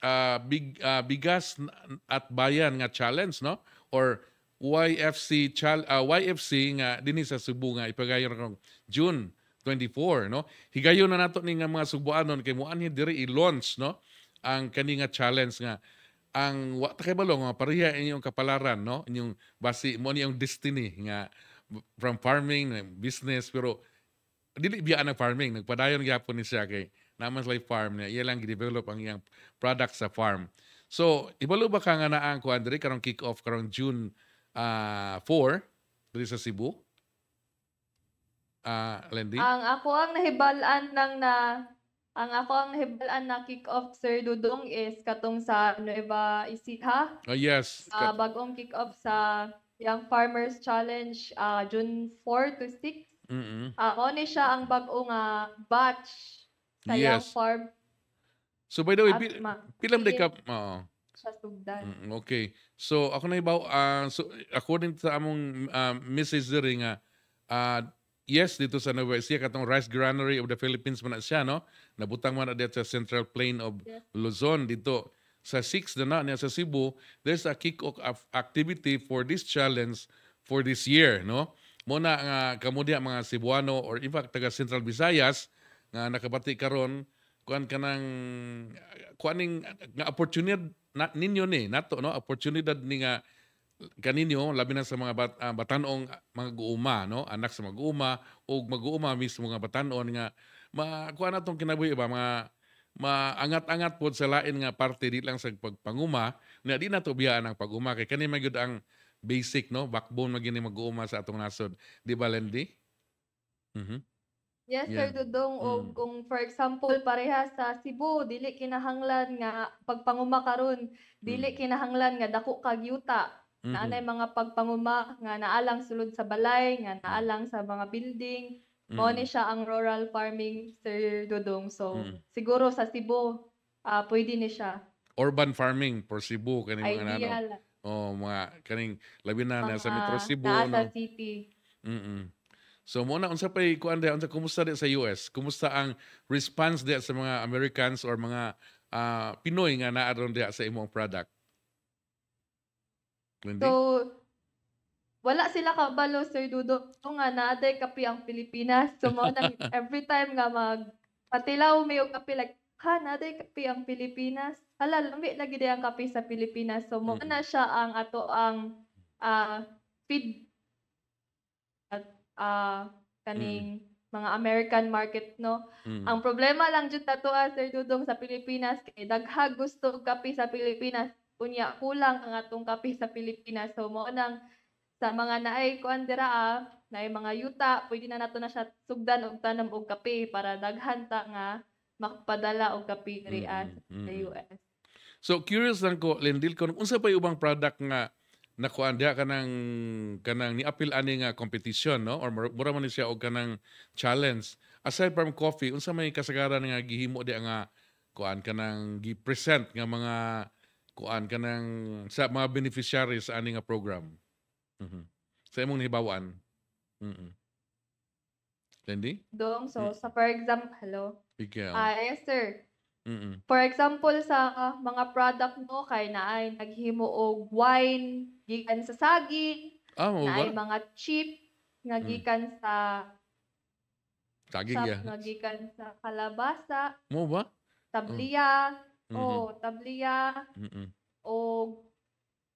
uh, big uh, bigas at bayan nga challenge no or YFC chal, uh, YFC nga dinhi sa Cebu nga ipagayon kong June 24, no? Higayon na nato ni nga mga subuanon kay muan diri i-launch, no? Ang kani nga challenge nga ang wa ta kay balong nga pareha inyong kapalaran, no? Inyong basi mo niyang destiny nga from farming business pero dili biya ang farming nagpadayon gyapon ni siya kay naman sa farm niya iya lang gidevelop ang iyang product sa farm so ibalo ba ka nga na ang kuan karong kick off karong June uh, ah, 4 diri sa Cebu Ah, Lendi? Ang ako ang nahibalaan lang na ang ako ang nahibalaan na kick-off Sir Dudong is katong sa Nueva Ecija. Oh, yes. Uh, bagong kick-off sa Young Farmers Challenge uh, June 4 to 6. Mm-hmm. Uh, ni siya ang bagong uh, batch sa yes. Young Farm. So by the way, pi- pilam de ka oh. sa okay. So ako na ibaw uh, so according sa among uh, message diri uh, Yes, dito sa Nueva Ecija, katong rice granary of the Philippines man siya, no? Nabutang man na sa Central Plain of Luzon dito. Sa 6 na na niya sa Cebu, there's a kick-off activity for this challenge for this year, no? Muna nga uh, kamudiya mga Cebuano or in fact taga Central Visayas nga nakabati karon kuan kanang kuaning nga opportunity na, ninyo ni nato no opportunity ni nga kaninyo labi na sa mga bat, uh, batanong ah, mga guuma no anak sa mga guuma o maguuma mismo nga batanon nga makuha na tong kinabuhi ba mga maangat-angat pod sa lain nga parte di lang sa pagpanguma na di na tubiyaan ang paguma kay kani magyud ang basic no backbone magini maguuma sa atong nasod di ba Lendi mm-hmm. Yes, yeah. Sir Dudong. Mm. O kung for example, pareha sa Cebu, dili kinahanglan nga pagpanguma karon, dili mm. kinahanglan nga dako kag yuta Mm-hmm. Naanay mga pagpanguma nga naalang sulod sa balay, nga naalang sa mga building. Mm-hmm. Mo ni siya ang rural farming Sir Dudong. So mm-hmm. siguro sa Cebu uh, pwede ni siya. Urban farming for Cebu kaning mga ano. Oh, mga kaning labi na mga, nasa Metro Cebu no. city. Mm-mm. So mo na unsa pay kuan unsa kumusta di sa US? Kumusta ang response di sa mga Americans or mga uh, Pinoy nga naa diya sa imong product? Hindi? So, wala sila kabalo, Sir Dudo. Ito nga, naaday kapi ang Pilipinas. So, mo na, every time nga mag patilaw may og kapi, like, ha, naaday kapi ang Pilipinas. Hala, lami lagi day ang kapi sa Pilipinas. So, mo na siya ang ato ang ah feed at ah, kaning mm. mga American market, no? Mm. Ang problema lang jud tato, ah, Sir Dudong, sa Pilipinas, kay daghag gusto kapi sa Pilipinas. Unya, kulang ang atong kape sa Pilipinas. So, mo nang sa mga naay kuan dira ah, naay mga yuta, pwede na nato na siya sugdan og tanom og kape para daghanta nga makpadala og kape diri mm, mm. sa mm-hmm. US. So curious lang ko Lindil kung unsa pa ubang product nga nakuan diha kanang kanang ni apil ani nga competition no or mura man siya og kanang challenge aside from coffee unsa may kasagaran nga gihimo di nga kuan kanang gi-present nga mga kuan kanang sa mga beneficiaries aning nga program. Mm-hmm. Sa imong nahibawaan. Mm-hmm. Lendi? Dong, so mm. sa for example, hello. Ikaw. Ah, uh, yes sir. Mm-mm. For example, sa mga product no, kay na ay naghimo og wine gikan sa saging, oh, na ay mga chip nagikan mm. sa saging sa, yeah. nga sa kalabasa. Mo ba? Tablia. Mm. Oh. Mm-mm. o mm-hmm. tabliya Mm-mm. o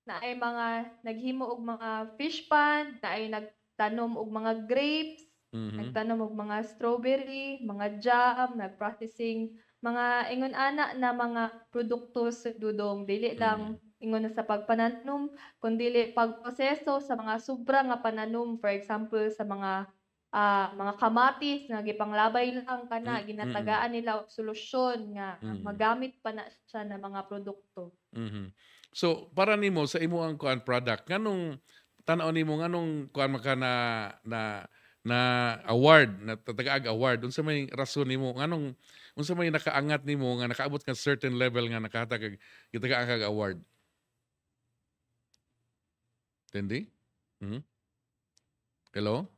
na ay mga naghimo og mga fish pond na ay nagtanom og mga grapes Mm-hmm. nagtanom og mga strawberry mga jam nagprocessing mga ingon ana na mga produkto sa dudong dili lang mm-hmm. ingon na sa pagpananom kundi pagproseso sa mga sobra nga pananom for example sa mga ah, mga kamatis nga gipanglabay lang kana Mm, ginatagaan mm. nila og solusyon nga mm. magamit pa na siya na mga produkto. Mhm. So para nimo sa imo ang kuan product nganong tan-aw nimo nganong kuan maka na na na award na tatagaag award unsa may rason nimo nganong unsa may nakaangat nimo nga nakaabot ka certain level nga nakahatag kag gitagaan kag award. Tindi? Mhm. Hello?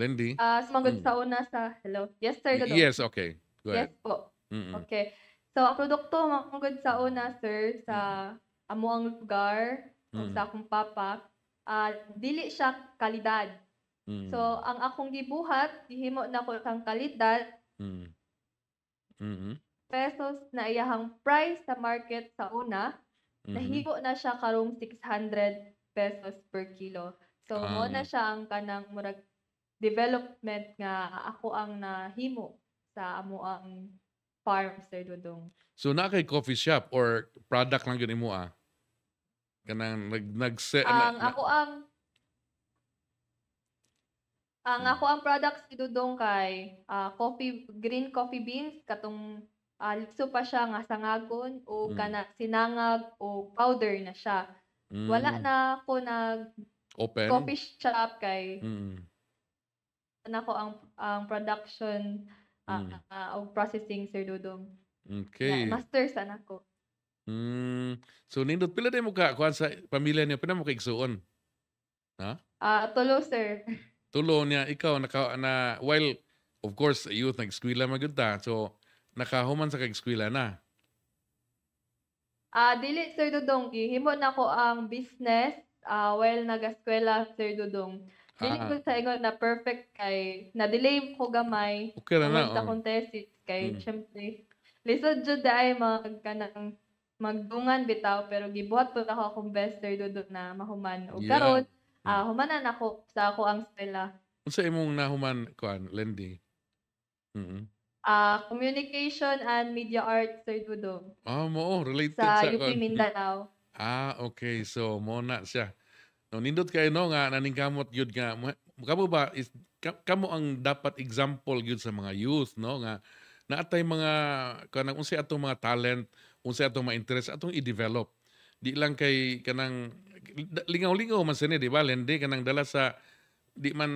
Lindy? Ah, sumagot Mm. sa una sa hello. Yes, sir. Y- Yes, okay. Go Yes ahead. po. Mm-mm. Okay. So, ang produkto mangod sa una, sir, sa amuang lugar, o Mm. sa akong papa, ah, dili siya kalidad. Mm. So, ang akong gibuhat, dihimo na ko kang kalidad, Mm. Mm-mm. pesos na iyahang price sa market sa una, Mhm. nahibo na siya karong 600 pesos per kilo. So, mo na ah. siya ang kanang murag development nga ako ang nahimo sa amo ang farm sir Dudong. So na kay coffee shop or product lang gyud imo ah? Kanang nag nag Ang na, na, ako ang ang hmm. ako ang products si Dudong kay uh, coffee green coffee beans katong uh, pa siya nga sangagon o mm. kana sinangag o powder na siya. Mm. Wala hmm. na ako nag open coffee shop kay mm nako ang ang production uh, ah, Mm. uh, ah, og processing Sir Dudong. Okay. Na, master sana ko. Mm. So nindot pila day mo ka kuan sa pamilya niya pina mo ka igsuon. Ha? Ah, tulo sir. Tulo niya ikaw naka na while of course youth nag-eskwela magyud ta. So nakahuman sa kag eskwela na. Ah, dili Sir Dudong gihimo na ko ang business ah while nag-eskwela Sir Dudong. Dili ah. ko sa ingon na perfect kay na-delay ko gamay. Okay na na. Sa contested kay mm. syempre lisod jud dai mag kanang magdungan bitaw pero gibuhat po ako akong bester dudo na mahuman og yeah. karon mm. ah uh, humanan ako sa ako ang style. Unsa imong nahuman kuan lending? Mm ah, Uh, communication and media arts sir Dudo. Ah, oh, mo related sa, sa UP Mindanao. Ah, okay. So, mo na siya. No, nindot kay no nga naningkamot gyud nga kamo ba is ka, kamo ang dapat example gyud sa mga youth no nga naatay mga kanang unsay atong mga talent, unsay atong mga interest atong i-develop. Di lang kay kanang lingaw-lingaw man sini di ba? Lende kanang dala sa di man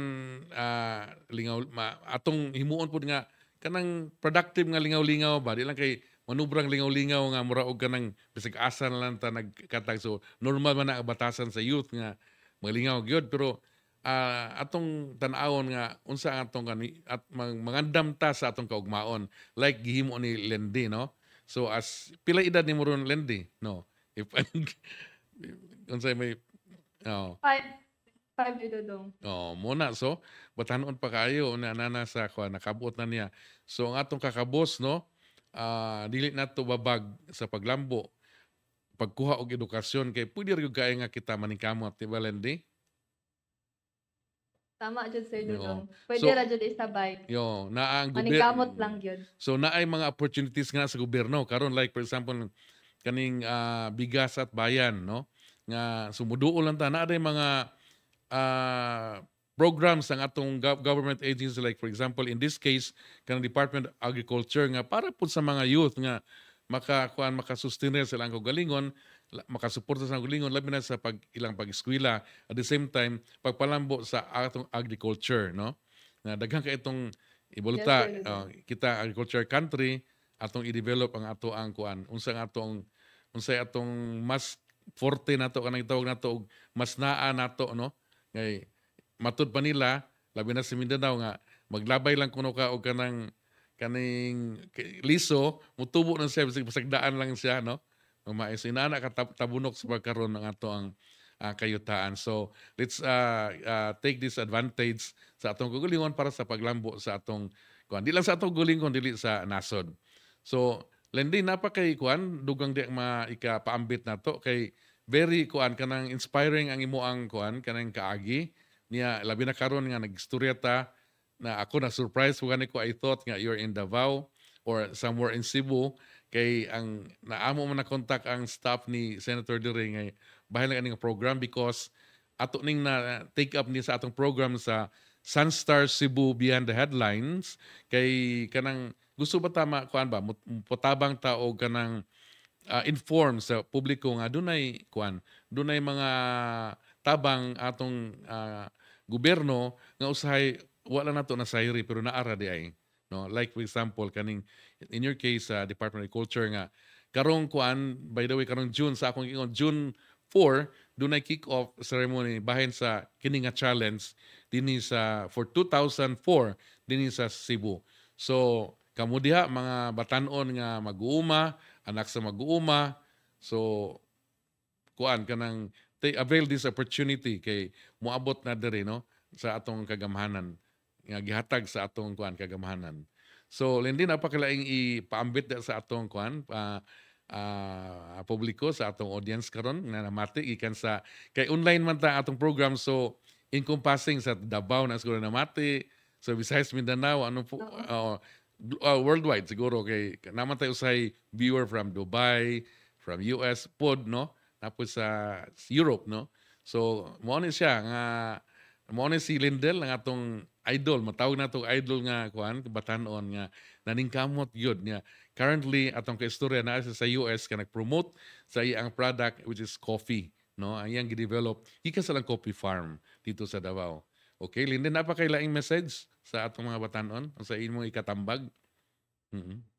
uh, lingaw ma, atong himuon pud nga kanang productive nga lingaw-lingaw ba di lang kay manubrang lingaw-lingaw nga mura og kanang bisig asa na lang ta nagkatag so normal man na batasan sa youth nga malingaw gyud pero uh, atong tan-awon nga unsa ang atong kani at mangandam ta sa atong kaugmaon like gihimo ni Lendi no so as pila edad ni Muron Lendi no if unsa may oh But, Five idodong. Oh, muna so batanon pa kayo na nana sa kwa nakabot na niya. So ang atong kakabos no, uh, dili nato babag sa paglambo pagkuha og edukasyon kay pwede ra kay nga kita manikamot di ba Lendi? Tama jud sir Dudong. Pwede so, ra jud isabay. Yo, na ang manikamot lang gyud. So naay mga opportunities nga sa gobyerno karon like for example kaning uh, bigas at bayan no nga sumuduol lang ta na mga uh, programs ang atong government agencies like for example in this case kan Department of Agriculture nga para pud sa mga youth nga maka kuan makasustain sila ang galingon makasuporta sa gulingon labi na sa pag ilang pag-eskwela at the same time pagpalambo sa atong agriculture no na daghan ka itong ibuluta yes, uh, kita agriculture country atong i-develop ang ato ang kuan unsa ang atong unsa atong mas forte nato kanang itawag nato mas naa nato no ngay matud pa nila, labi na si Mindanao nga, maglabay lang kuno ka o kanang kaning liso, mutubo ng siya, pasagdaan lang siya, no? Umais. So, inaana ka tabunok sa pagkaroon ng ato ang uh, kayutaan. So, let's uh, uh, take this advantage sa atong gugulingon para sa paglambo sa atong kuan. Di lang sa atong gulingon, dili sa nasod. So, Lendi, napakay kuan, dugang di maika paambit na to, kay very kuan kanang inspiring ang imo ang kuan kanang kaagi niya labi na karon nga nagistorya ta na ako na surprise wa ko I thought nga you're in Davao or somewhere in Cebu kay ang naamo man na contact ang staff ni Senator Dire nga bahin lang aning program because ato ning na take up ni sa atong program sa Sunstar Cebu Beyond the Headlines kay kanang gusto ba tama kuan ba potabang ta og kanang uh, inform sa publiko nga dunay kuan dunay mga tabang atong uh, gobyerno nga usahay wala nato na sayri pero naara di ay no like for example kaning in your case uh, Department of Culture nga karong kuan by the way karong June sa akong ingon June 4 dunay kick off ceremony bahin sa kining challenge dinhi sa for 2004 dinhi sa Cebu so kamo diha mga batanon nga mag-uuma anak sa mag-uuma so kuan kanang take avail this opportunity kay muabot na diri no sa atong kagamhanan nga gihatag sa atong kuan kagamhanan so lindi napakalaing ipaambit da sa atong kuan pa uh, publiko sa atong audience karon nga namati ikan sa kay online man ta atong program so encompassing sa Davao na siguro namati so besides Mindanao ano po uh, uh, worldwide siguro kay naman tayo usay viewer from Dubai from US pod no tapos sa uh, Europe, no? So, mo ni ano siya nga mo ni ano si Lindel nga atong idol, matawag na itong idol nga kuan batanon nga kamot yun niya. Currently atong kaistorya na sa US ka nag-promote sa iyang product which is coffee, no? Ang iyang gidevelop ika sa lang coffee farm dito sa Davao. Okay, Lindel, napakailaing message sa atong mga batanon sa imong ikatambag. Mm-hmm.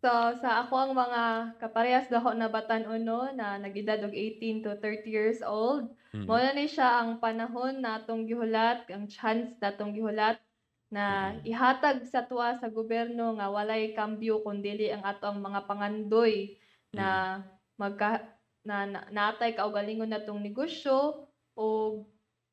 So, sa ako ang mga kaparehas daho na batan-uno na nagedad og 18 to 30 years old, mm-hmm. mo na ni siya ang panahon na atong gihulat, ang chance na atong gihulat na mm. ihatag sa tuwa sa gobyerno nga walay kambyo kundi ang ato ang mga pangandoy na mm. magka na, na natay kaugalingon natong negosyo o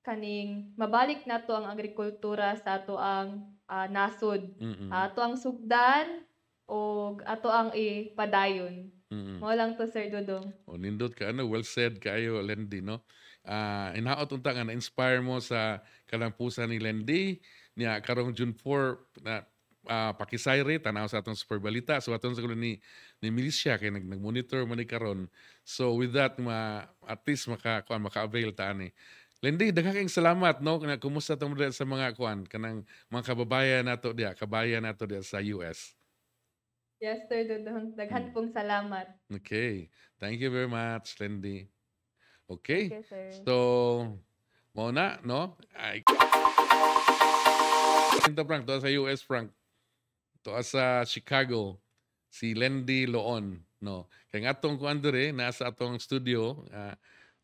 kaning mabalik na to ang agrikultura sa ato ang uh, nasod. Mm-hmm. Uh, ang sugdan o ato ang ipadayon. Mm-hmm. Mo lang to Sir Dudong. O nindot ka ano, well said kayo Lendi no. Uh, inaot unta nga na-inspire mo sa kalampusan ni Lendi niya karong June 4 na uh, pakisayre tanaw sa atong super balita so aton sa ni ni militia kay nag nagmonitor man ni karon so with that ma at least maka kuan maka avail ta ani Lendi, daghang salamat no kumusta tong sa mga kuan kanang mga kababayan nato diya, kabayan nato diya sa US. Yes, Sir Dudong. Daghan hmm. pong salamat. Okay. Thank you very much, Lendy. Okay. Okay, sir. So, muna, no? Ay. Ito, Frank. Ito sa US, Frank. Ito sa Chicago. Si Lendy Loon. No. Kaya nga atong kuan dere, nasa atong studio, uh,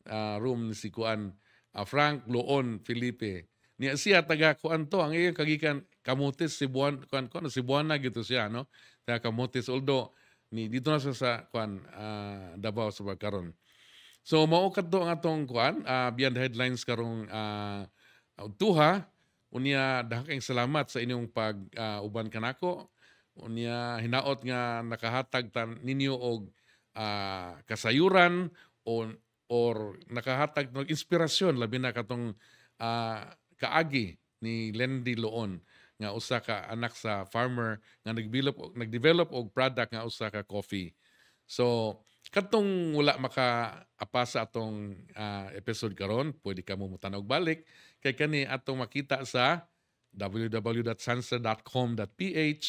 uh, room ni si kuan, uh, Frank Loon Felipe. Niya siya taga kuan to, ang iyong kagikan kamotes Cebuan, kuan, kuan, Cebuana gitu siya, no? ta kamotes, although, ni, dito na siya sa, kuan, uh, Davao sa karon. So, maukat do ang atong, kuan, uh, beyond headlines karong uh, tuha, unya dahakang salamat sa inyong pag-uban kanako, unya hinaot nga nakahatag tan ninyo og uh, kasayuran o or nakahatag ng inspirasyon labi na katong uh, kaagi ni Lendy Loon nga usa ka anak sa farmer nga nagdevelop nagdevelop og product nga usa ka coffee. So katong wala maka apa sa atong uh, episode karon, pwede ka mo og balik kay kani atong makita sa www.sansa.com.ph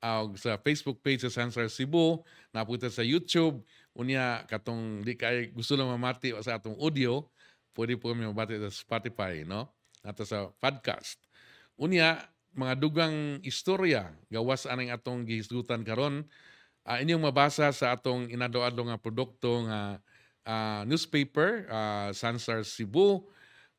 uh, ah, sa Facebook page sa Sansa Cebu, napunta sa YouTube, unya katong di kay gusto lang mamati sa atong audio, pwede po kami mabati sa Spotify, no? At sa podcast. Unya, mga dugang istorya gawas aning atong gihisgutan karon uh, inyong mabasa sa atong inado nga produkto nga uh, newspaper uh, Sansar Cebu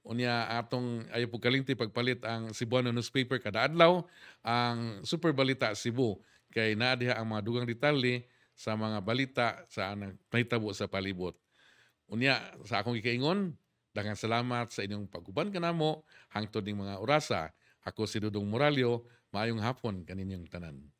unya atong ayo pug pagpalit ang Cebuano newspaper kada adlaw ang Super Balita Cebu kay naa diha ang mga dugang detalye sa mga balita sa anang nahitabo sa palibot. Unya sa akong gikaingon, daghang salamat sa inyong paguban kanamo hangtod ning mga orasa ako si Dudong Moralio. Maayong hapon kaninyong tanan.